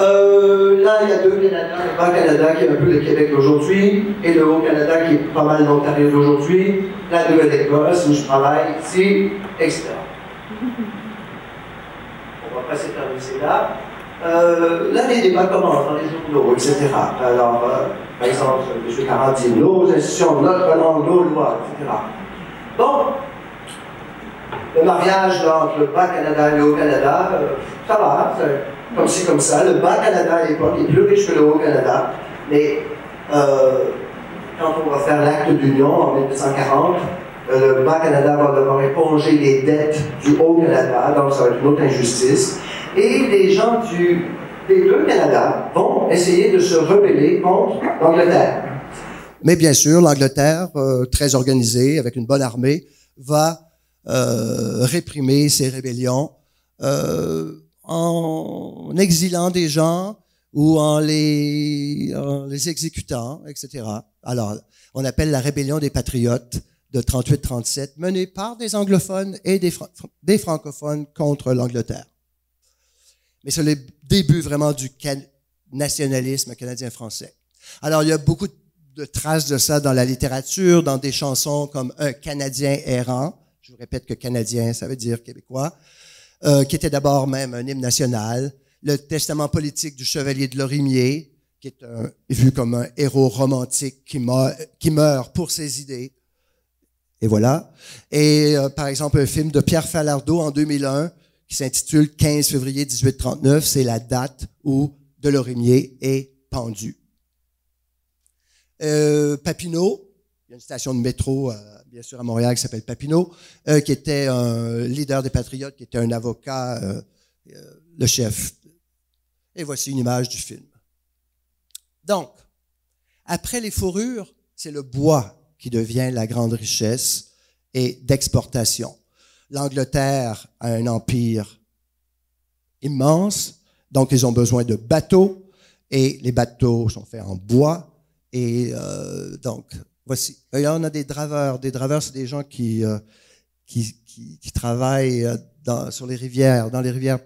Euh, là, il y a deux Canada, le Bas-Canada qui est un peu le Québec d'aujourd'hui, et le Haut-Canada qui est pas mal l'Ontario d'aujourd'hui, la Nouvelle-Écosse où je travaille ici, etc. L'année termes s'éterniser là. les débats commencent dans les journaux, etc. Alors, euh, par exemple, M. dit nos institutions, notre langue, nos lois, etc. Bon, le mariage entre le Bas-Canada et le Haut-Canada, euh, ça va, c'est comme ci, comme ça. Le Bas-Canada à l'époque est plus riche que le Haut-Canada, mais euh, quand on va faire l'acte d'union en 1940, euh, le Bas-Canada va devoir éponger les dettes du Haut-Canada, donc ça va être une autre injustice. Et les gens du, des deux Canada vont essayer de se rebeller contre l'Angleterre. Mais bien sûr, l'Angleterre, euh, très organisée, avec une bonne armée, va euh, réprimer ces rébellions en exilant des gens ou en les, en les exécutant, etc. Alors, on appelle la rébellion des patriotes de 38-37 menée par des anglophones et des, francophones contre l'Angleterre. Mais c'est le début vraiment du nationalisme canadien-français. Alors, il y a beaucoup de traces de ça dans la littérature, dans des chansons comme Un Canadien errant. Je vous répète que Canadien, ça veut dire Québécois, euh, qui était d'abord même un hymne national. Le testament politique du chevalier de Lorimier, qui est vu comme un héros romantique qui meurt pour ses idées. Et voilà. Et euh, par exemple, un film de Pierre Falardeau en 2001 qui s'intitule 15 février 1839, c'est la date où Delorimier est pendu. Euh, Papineau, il y a une station de métro, euh, bien sûr, à Montréal qui s'appelle Papineau, euh, qui était un leader des Patriotes, qui était un avocat, le chef. Et voici une image du film. Donc, après les fourrures, c'est le bois qui devient la grande richesse, et d'exportation. L'Angleterre a un empire immense, donc ils ont besoin de bateaux, et les bateaux sont faits en bois, et euh, donc voici. là, on a des draveurs. Des draveurs, c'est des gens qui, euh, qui, travaillent euh, sur les rivières, dans les rivières,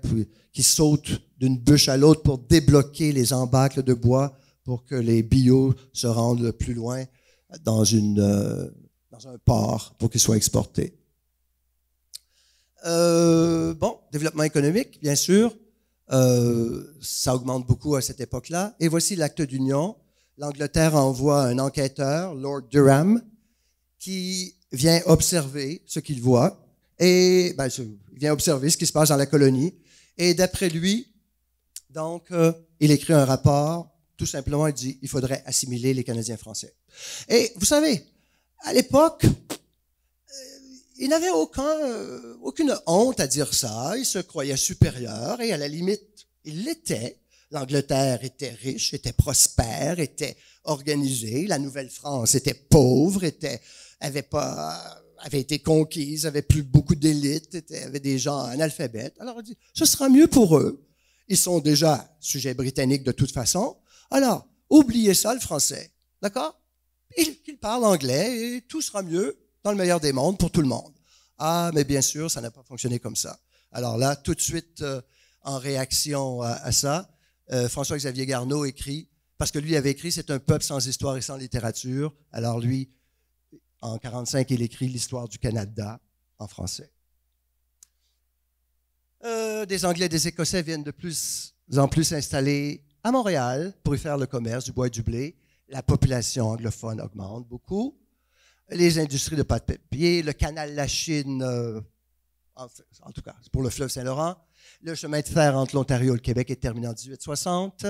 qui sautent d'une bûche à l'autre pour débloquer les embâcles de bois pour que les bio se rendent plus loin dans, une, euh, dans un port pour qu'il soit exporté. Euh, bon, développement économique, bien sûr. Euh, ça augmente beaucoup à cette époque-là. Et voici l'acte d'union. L'Angleterre envoie un enquêteur, Lord Durham, qui vient observer ce qu'il voit et ben, il vient observer ce qui se passe dans la colonie. Et d'après lui, donc, il écrit un rapport tout simplement, il dit, il faudrait assimiler les Canadiens français. Et vous savez, à l'époque, euh, il n'avait aucun, euh, aucune honte à dire ça. Il se croyait supérieur et à la limite, il l'était. L'Angleterre était riche, était prospère, était organisée. La Nouvelle-France était pauvre, était, avait pas, avait été conquise, avait plus beaucoup d'élite, avait des gens analphabètes. Alors il dit, ce sera mieux pour eux. Ils sont déjà sujets britanniques de toute façon. Alors, oubliez ça, le français. D'accord il, parle anglais et tout sera mieux dans le meilleur des mondes pour tout le monde. Ah, mais bien sûr, ça n'a pas fonctionné comme ça. Alors là, tout de suite, euh, en réaction à, ça, euh, François-Xavier Garneau écrit, parce que lui avait écrit C'est un peuple sans histoire et sans littérature. Alors lui, en 1945, il écrit l'histoire du Canada en français. Euh, des Anglais et des Écossais viennent de plus en plus s'installer à Montréal pour y faire le commerce du bois et du blé. La population anglophone augmente beaucoup. Les industries de pâte papier, le canal La Chine, euh, en, tout cas pour le fleuve Saint-Laurent, le chemin de fer entre l'Ontario et le Québec est terminé en 1860.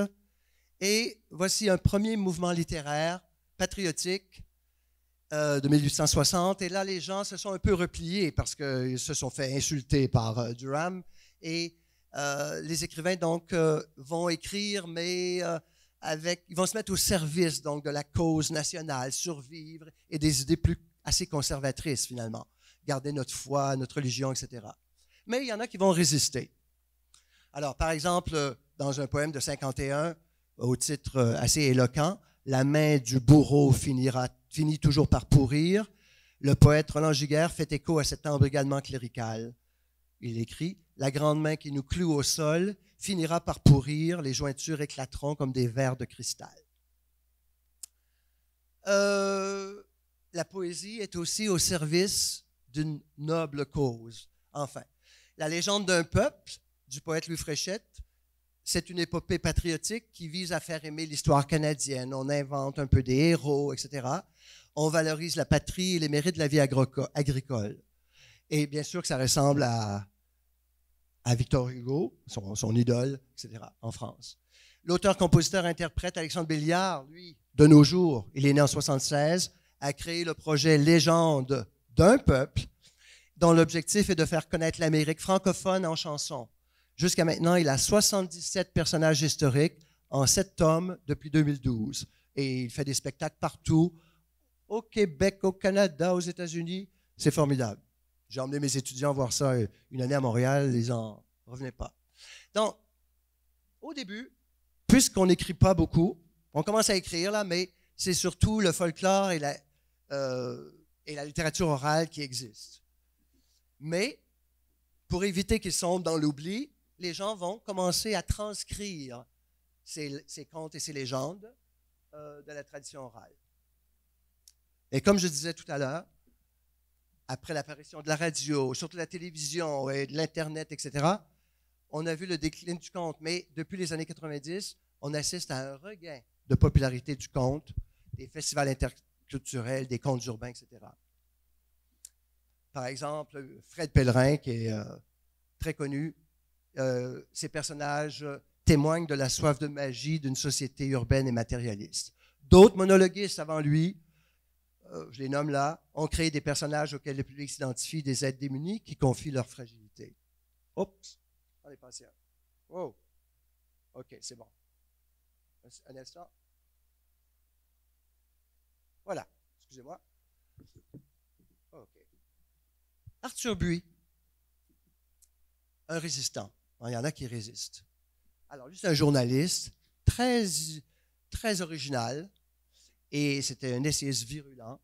Et voici un premier mouvement littéraire patriotique euh, de 1860. Et là, les gens se sont un peu repliés parce qu'ils se sont fait insulter par euh, Durham. Et euh, les écrivains donc euh, vont écrire, mais euh, avec, ils vont se mettre au service donc de la cause nationale, survivre et des idées plus assez conservatrices finalement, garder notre foi, notre religion, etc. Mais il y en a qui vont résister. Alors par exemple, dans un poème de 51 au titre assez éloquent, la main du bourreau finira, finit toujours par pourrir. Le poète Roland Giguère fait écho à cet également clérical. Il écrit la grande main qui nous cloue au sol finira par pourrir, les jointures éclateront comme des verres de cristal. Euh, la poésie est aussi au service d'une noble cause. Enfin, la légende d'un peuple, du poète Louis Fréchette, c'est une épopée patriotique qui vise à faire aimer l'histoire canadienne. On invente un peu des héros, etc. On valorise la patrie et les mérites de la vie agricole. Et bien sûr que ça ressemble à à Victor Hugo, son, idole, etc., en France. L'auteur-compositeur-interprète Alexandre Béliard, lui, de nos jours, il est né en 76, a créé le projet Légende d'un peuple, dont l'objectif est de faire connaître l'Amérique francophone en chansons. Jusqu'à maintenant, il a 77 personnages historiques en sept tomes depuis 2012. Et il fait des spectacles partout, au Québec, au Canada, aux États-Unis. C'est formidable. J'ai emmené mes étudiants voir ça euh, une année à Montréal, ils n'en revenaient pas. Donc, au début, puisqu'on n'écrit pas beaucoup, on commence à écrire là, mais c'est surtout le folklore et la, euh, et la littérature orale qui existent. Mais pour éviter qu'ils sombrent dans l'oubli, les gens vont commencer à transcrire ces, contes et ces légendes euh, de la tradition orale. Et comme je disais tout à l'heure, après l'apparition de la radio, surtout de la télévision et de l'Internet, etc., on a vu le déclin du conte. Mais depuis les années 90, on assiste à un regain de popularité du conte, des festivals interculturels, des contes urbains, etc. Par exemple, Fred Pellerin, qui est euh, très connu, euh, ses personnages témoignent de la soif de magie d'une société urbaine et matérialiste. D'autres monologuistes avant lui euh, je les nomme là, ont créé des personnages auxquels le public s'identifie, des êtres démunis qui confient leur fragilité. Oups, on est passé un. Wow. OK, c'est bon. Un instant. Voilà, excusez-moi. OK. Arthur Buis, un résistant. Hein, il y en a qui résistent. Alors, lui, un journaliste très, très original, et c'était un essayiste virulent.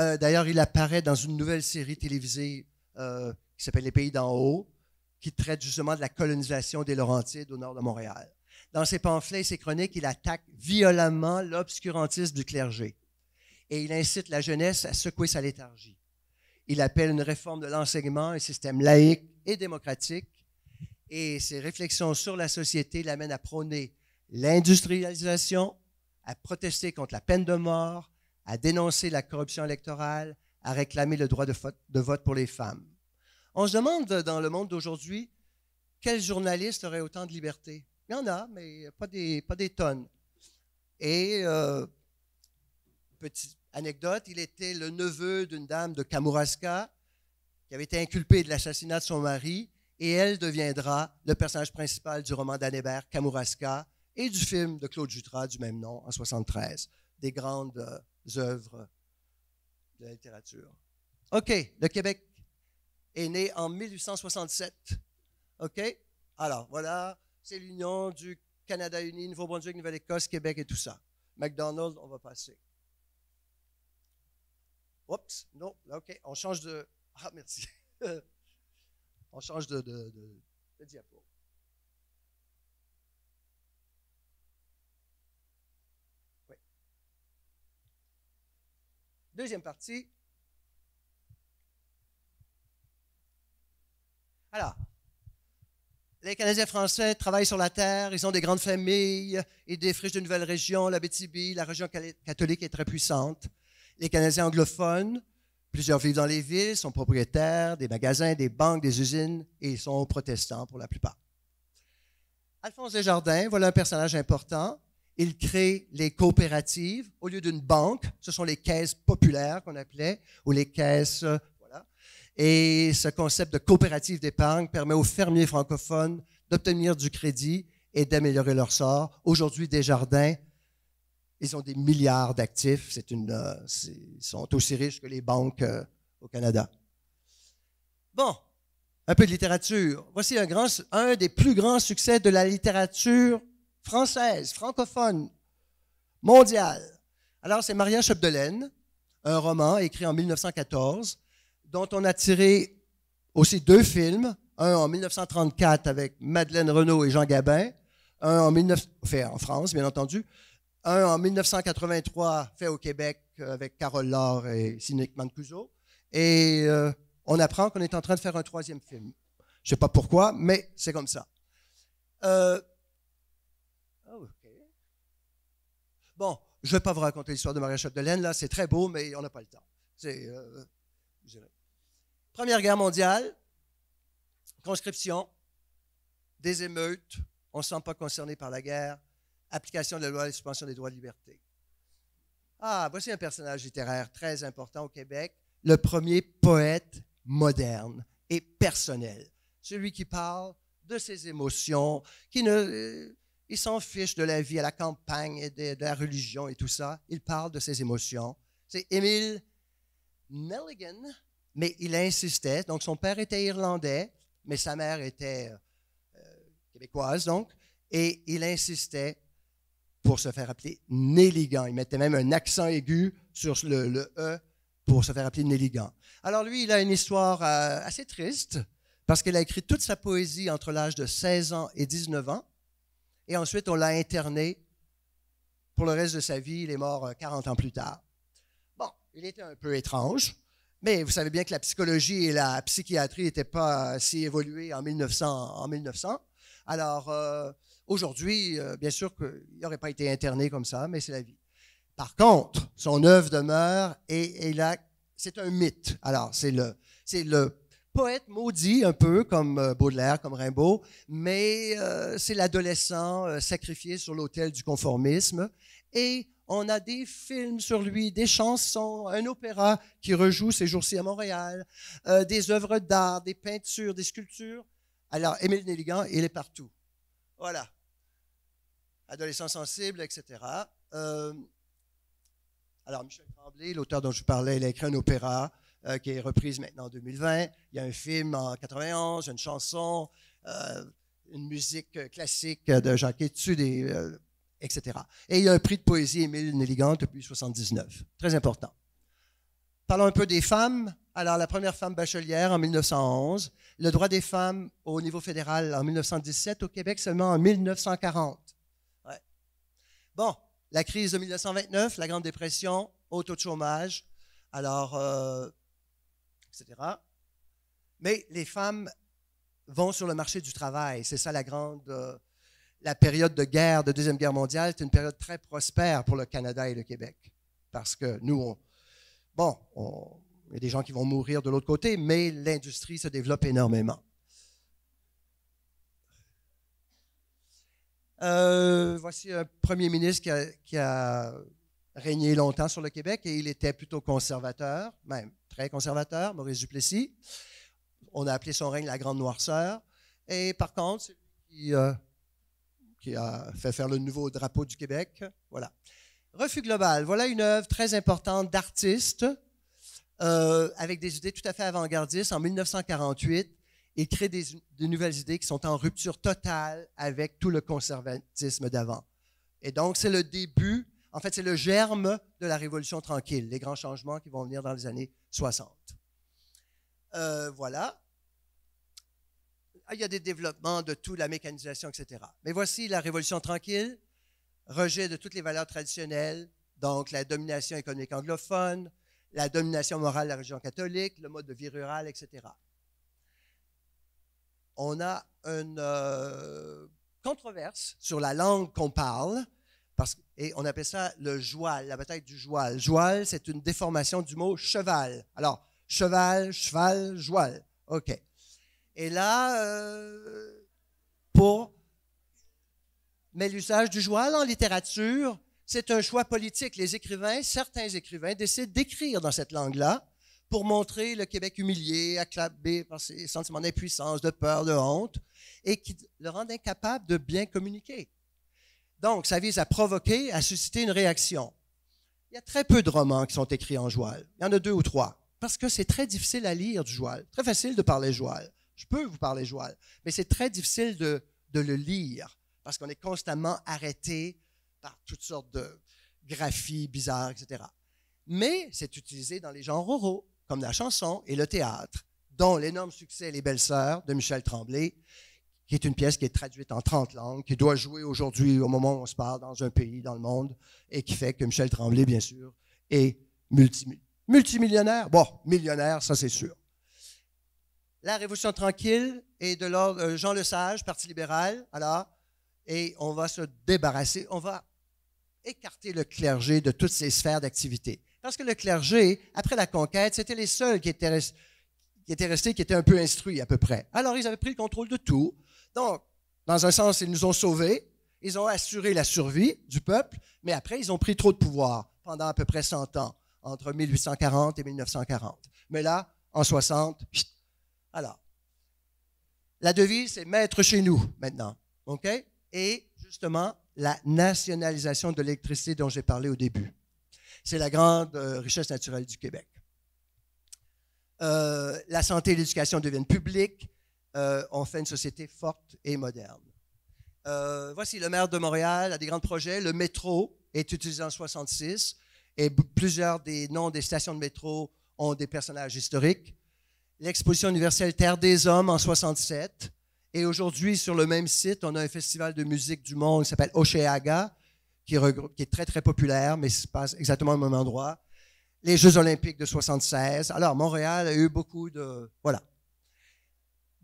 Euh, d'ailleurs, il apparaît dans une nouvelle série télévisée euh, qui s'appelle Les Pays d'en haut, qui traite justement de la colonisation des Laurentides au nord de Montréal. Dans ses pamphlets et ses chroniques, il attaque violemment l'obscurantisme du clergé et il incite la jeunesse à secouer sa léthargie. Il appelle une réforme de l'enseignement, un système laïque et démocratique, et ses réflexions sur la société l'amènent à prôner l'industrialisation, à protester contre la peine de mort, à dénoncer la corruption électorale, à réclamer le droit de, vote pour les femmes. On se demande dans le monde d'aujourd'hui quel journaliste aurait autant de liberté. Il y en a, mais pas des, tonnes. Et euh, petite anecdote, il était le neveu d'une dame de Kamouraska qui avait été inculpée de l'assassinat de son mari, et elle deviendra le personnage principal du roman d'Annebert, Kamouraska, et du film de Claude Jutras du même nom en 1973, des grandes euh, œuvres de la littérature. OK, le Québec est né en 1867. OK? Alors, voilà, c'est l'union du Canada uni, Nouveau-Brunswick, Nouvelle-Écosse, Québec et tout ça. McDonald's, on va passer. Oups, non, OK, on change de... Ah, merci. on change de, de, de diapo. Deuxième partie. Alors, les Canadiens français travaillent sur la terre, ils ont des grandes familles, ils défrichent de nouvelles régions, la BTB, la région catholique est très puissante. Les Canadiens anglophones, plusieurs vivent dans les villes, sont propriétaires des magasins, des banques, des usines, et ils sont protestants pour la plupart. Alphonse Desjardins, voilà un personnage important. Il crée les coopératives. Au lieu d'une banque, ce sont les caisses populaires qu'on appelait, ou les caisses euh, voilà. et ce concept de coopérative d'épargne permet aux fermiers francophones d'obtenir du crédit et d'améliorer leur sort. Aujourd'hui, Desjardins, ils ont des milliards d'actifs. C'est une, euh, ils sont aussi riches que les banques euh, au Canada. Bon, un peu de littérature. Voici un, grand, un des plus grands succès de la littérature française, francophone, mondiale. Alors, c'est Maria Chapdelaine, un roman écrit en 1914, dont on a tiré aussi deux films, un en 1934 avec Madeleine Renaud et Jean Gabin, un en, en France, bien entendu, un en 1983 fait au Québec euh, avec Carole Laure et Cynique Mancuso, et euh, on apprend qu'on est en train de faire un troisième film. Je ne sais pas pourquoi, mais c'est comme ça. Euh, Bon, je ne vais pas vous raconter l'histoire de Maria Chapdelaine, là, c'est très beau, mais on n'a pas le temps. C'est. Euh, Première guerre mondiale, conscription, des émeutes, on ne se sent pas concerné par la guerre, application de la loi de suspension des droits de liberté. Ah, voici un personnage littéraire très important au Québec, le premier poète moderne et personnel, celui qui parle de ses émotions, qui ne euh, il s'en fiche de la vie à la campagne et de, la religion et tout ça. Il parle de ses émotions. C'est Émile Nelligan, mais il insistait. Donc, son père était irlandais, mais sa mère était euh, québécoise, donc. Et il insistait pour se faire appeler Nelligan. Il mettait même un accent aigu sur le, E pour se faire appeler Nelligan. Alors lui, il a une histoire euh, assez triste parce qu'il a écrit toute sa poésie entre l'âge de 16 ans et 19 ans et ensuite on l'a interné pour le reste de sa vie. Il est mort 40 euh, ans plus tard. Bon, il était un peu étrange, mais vous savez bien que la psychologie et la psychiatrie n'étaient pas euh, si évoluées en 1900. Alors, euh, aujourd'hui, bien sûr qu'il n'aurait pas été interné comme ça, mais c'est la vie. Par contre, son œuvre demeure et, c'est un mythe. Alors, c'est le, c'est le poète maudit un peu comme euh, Baudelaire, comme Rimbaud, mais euh, c'est l'adolescent euh, sacrifié sur l'autel du conformisme. Et on a des films sur lui, des chansons, un opéra qui rejoue ces jours-ci à Montréal, des œuvres d'art, des peintures, des sculptures. Alors, Émile Nelligan, il est partout. Voilà. Adolescent sensible, etc. alors, Michel Tremblay, l'auteur dont je parlais, il a écrit un opéra. Euh, qui est reprise maintenant en 2020. Il y a un film en 91, une chanson, euh, une musique euh, classique de Jacques Etude, et, etc. Et il y a un prix de poésie Émile Nelligan depuis 79. Très important. Parlons un peu des femmes. Alors, la première femme bachelière en 1911, le droit des femmes au niveau fédéral en 1917, au Québec seulement en 1940. Bon, la crise de 1929, la Grande Dépression, haut taux de chômage. Alors, etc. Mais les femmes vont sur le marché du travail. C'est ça la grande... Euh, la période de guerre, de Deuxième Guerre mondiale, c'est une période très prospère pour le Canada et le Québec. Parce que nous, bon, il y a des gens qui vont mourir de l'autre côté, mais l'industrie se développe énormément. Euh, voici un premier ministre qui a régné longtemps sur le Québec et il était plutôt conservateur, même très conservateur, Maurice Duplessis. On a appelé son règne la Grande Noirceur. Et par contre, c'est lui qui, euh, a fait faire le nouveau drapeau du Québec. Voilà. Refus global, voilà une œuvre très importante d'artiste euh, avec des idées tout à fait avant-gardistes. En 1948, il crée des, des nouvelles idées qui sont en rupture totale avec tout le conservatisme d'avant. Et donc, c'est le début en fait, c'est le germe de la Révolution tranquille, les grands changements qui vont venir dans les années 60. Euh, voilà. Ah, il y a des développements de tout, la mécanisation, etc. Mais voici la Révolution tranquille, rejet de toutes les valeurs traditionnelles, donc la domination économique anglophone, la domination morale de la religion catholique, le mode de vie rural, etc. On a une euh, controverse sur la langue qu'on parle et on appelle ça le joual, la bataille du joual. Joal, c'est une déformation du mot cheval. Alors, cheval, cheval, joual. OK. Et là, euh, pour. Mais l'usage du joual en littérature, c'est un choix politique. Les écrivains, certains écrivains, décident d'écrire dans cette langue-là pour montrer le Québec humilié, acclamé par ses sentiments d'impuissance, de peur, de honte, et qui le rend incapable de bien communiquer. Donc, ça vise à provoquer, à susciter une réaction. Il y a très peu de romans qui sont écrits en joual. Il y en a deux ou trois. Parce que c'est très difficile à lire du joual. Très facile de parler joual. Je peux vous parler joual. Mais c'est très difficile de, le lire. Parce qu'on est constamment arrêté par toutes sortes de graphies bizarres, etc. Mais c'est utilisé dans les genres oraux, comme la chanson et le théâtre, dont l'énorme succès Les Belles Sœurs de Michel Tremblay, qui est une pièce qui est traduite en 30 langues, qui doit jouer aujourd'hui, au moment où on se parle, dans un pays, dans le monde, et qui fait que Michel Tremblay, bien sûr, est multimillionnaire. Bon, millionnaire, ça c'est sûr. La Révolution tranquille est de l'ordre euh, Jean Lesage, Parti libéral, alors, et on va se débarrasser, on va écarter le clergé de toutes ses sphères d'activité. Parce que le clergé, après la conquête, c'était les seuls qui étaient, qui étaient restés, qui étaient un peu instruits à peu près. Alors, ils avaient pris le contrôle de tout, donc, dans un sens, ils nous ont sauvés, ils ont assuré la survie du peuple, mais après, ils ont pris trop de pouvoir pendant à peu près 100 ans, entre 1840 et 1940. Mais là, en 60, alors, la devise, c'est mettre chez nous maintenant. OK? Et justement, la nationalisation de l'électricité dont j'ai parlé au début. C'est la grande euh, richesse naturelle du Québec. Euh, la santé et l'éducation deviennent publiques. Euh, on fait une société forte et moderne. Euh, voici le maire de Montréal a des grands projets. Le métro est utilisé en 66 et plusieurs des noms des stations de métro ont des personnages historiques. L'exposition universelle Terre des Hommes en 67. Et aujourd'hui, sur le même site, on a un festival de musique du monde qui s'appelle Oceaga, qui, est très, très populaire, mais se passe exactement au même endroit. Les Jeux olympiques de 76. Alors, Montréal a eu beaucoup de... Voilà.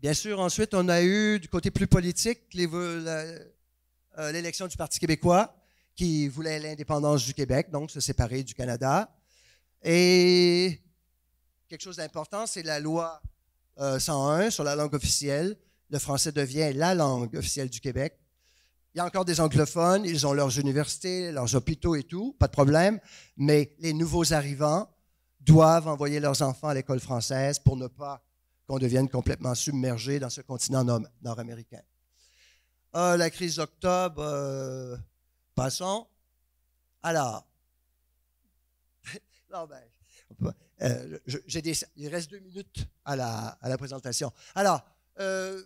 Bien sûr, ensuite, on a eu du côté plus politique euh, l'élection du Parti québécois qui voulait l'indépendance du Québec, donc se séparer du Canada. Et quelque chose d'important, c'est la loi 101 euh, sur la langue officielle. Le français devient la langue officielle du Québec. Il y a encore des anglophones, ils ont leurs universités, leurs hôpitaux et tout, pas de problème, mais les nouveaux arrivants doivent envoyer leurs enfants à l'école française pour ne pas qu'on devienne complètement submergé dans ce continent nord-américain. Ah, la crise d'octobre, euh, passons. Alors, non, ben, euh, il reste deux minutes à la, à la présentation. Alors, euh,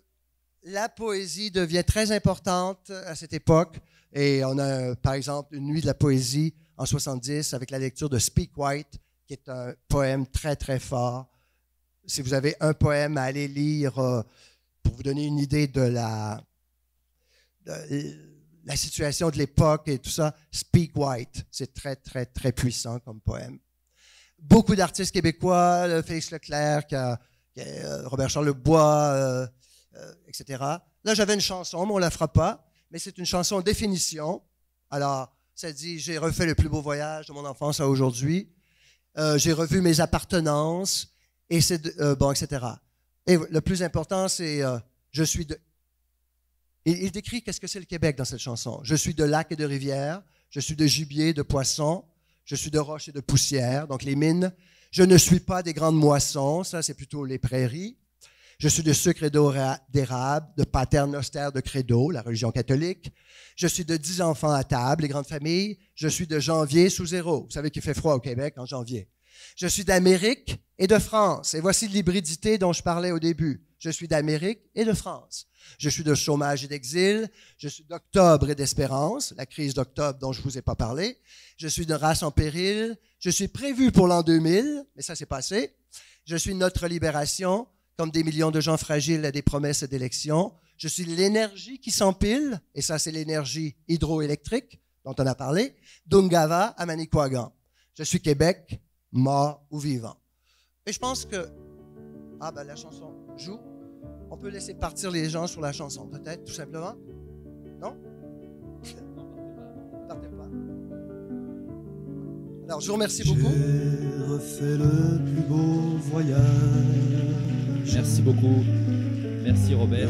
la poésie devient très importante à cette époque. Et on a, par exemple, une nuit de la poésie en 70 avec la lecture de Speak White, qui est un poème très, très fort si vous avez un poème à aller lire euh, pour vous donner une idée de la, la situation de l'époque et tout ça, Speak White, c'est très, très, très puissant comme poème. Beaucoup d'artistes québécois, Félix Leclerc, euh, euh, Robert Charles Lebois, etc. Là, j'avais une chanson, mais on ne la fera pas, mais c'est une chanson définition. Alors, ça dit, j'ai refait le plus beau voyage de mon enfance à aujourd'hui. j'ai revu mes appartenances et c'est euh, bon, etc. Et le plus important, c'est euh, je suis de. Il, décrit qu'est-ce que c'est le Québec dans cette chanson. Je suis de lacs et de rivières, je suis de gibier, de poissons, je suis de roches et de poussière, donc les mines. Je ne suis pas des grandes moissons, ça c'est plutôt les prairies. Je suis de sucre et d'érable, de paternoster, de credo, la religion catholique. Je suis de dix enfants à table, les grandes familles. Je suis de janvier sous zéro. Vous savez qu'il fait froid au Québec en janvier. Je suis d'Amérique et de France. Et voici l'hybridité dont je parlais au début. Je suis d'Amérique et de France. Je suis de chômage et d'exil. Je suis d'octobre et d'espérance, la crise d'octobre dont je ne vous ai pas parlé. Je suis de race en péril. Je suis prévu pour l'an 2000, mais ça s'est passé. Je suis notre libération, comme des millions de gens fragiles à des promesses d'élection. Je suis l'énergie qui s'empile, et ça c'est l'énergie hydroélectrique dont on a parlé, d'Ungava à Manicouagan. Je suis Québec, mort ou vivant. Et je pense que, ah ben la chanson joue, on peut laisser partir les gens sur la chanson, peut-être, tout simplement. Non? Partez pas. Alors, je vous remercie beaucoup. J'ai le plus beau voyage. Merci beaucoup. Merci Robert.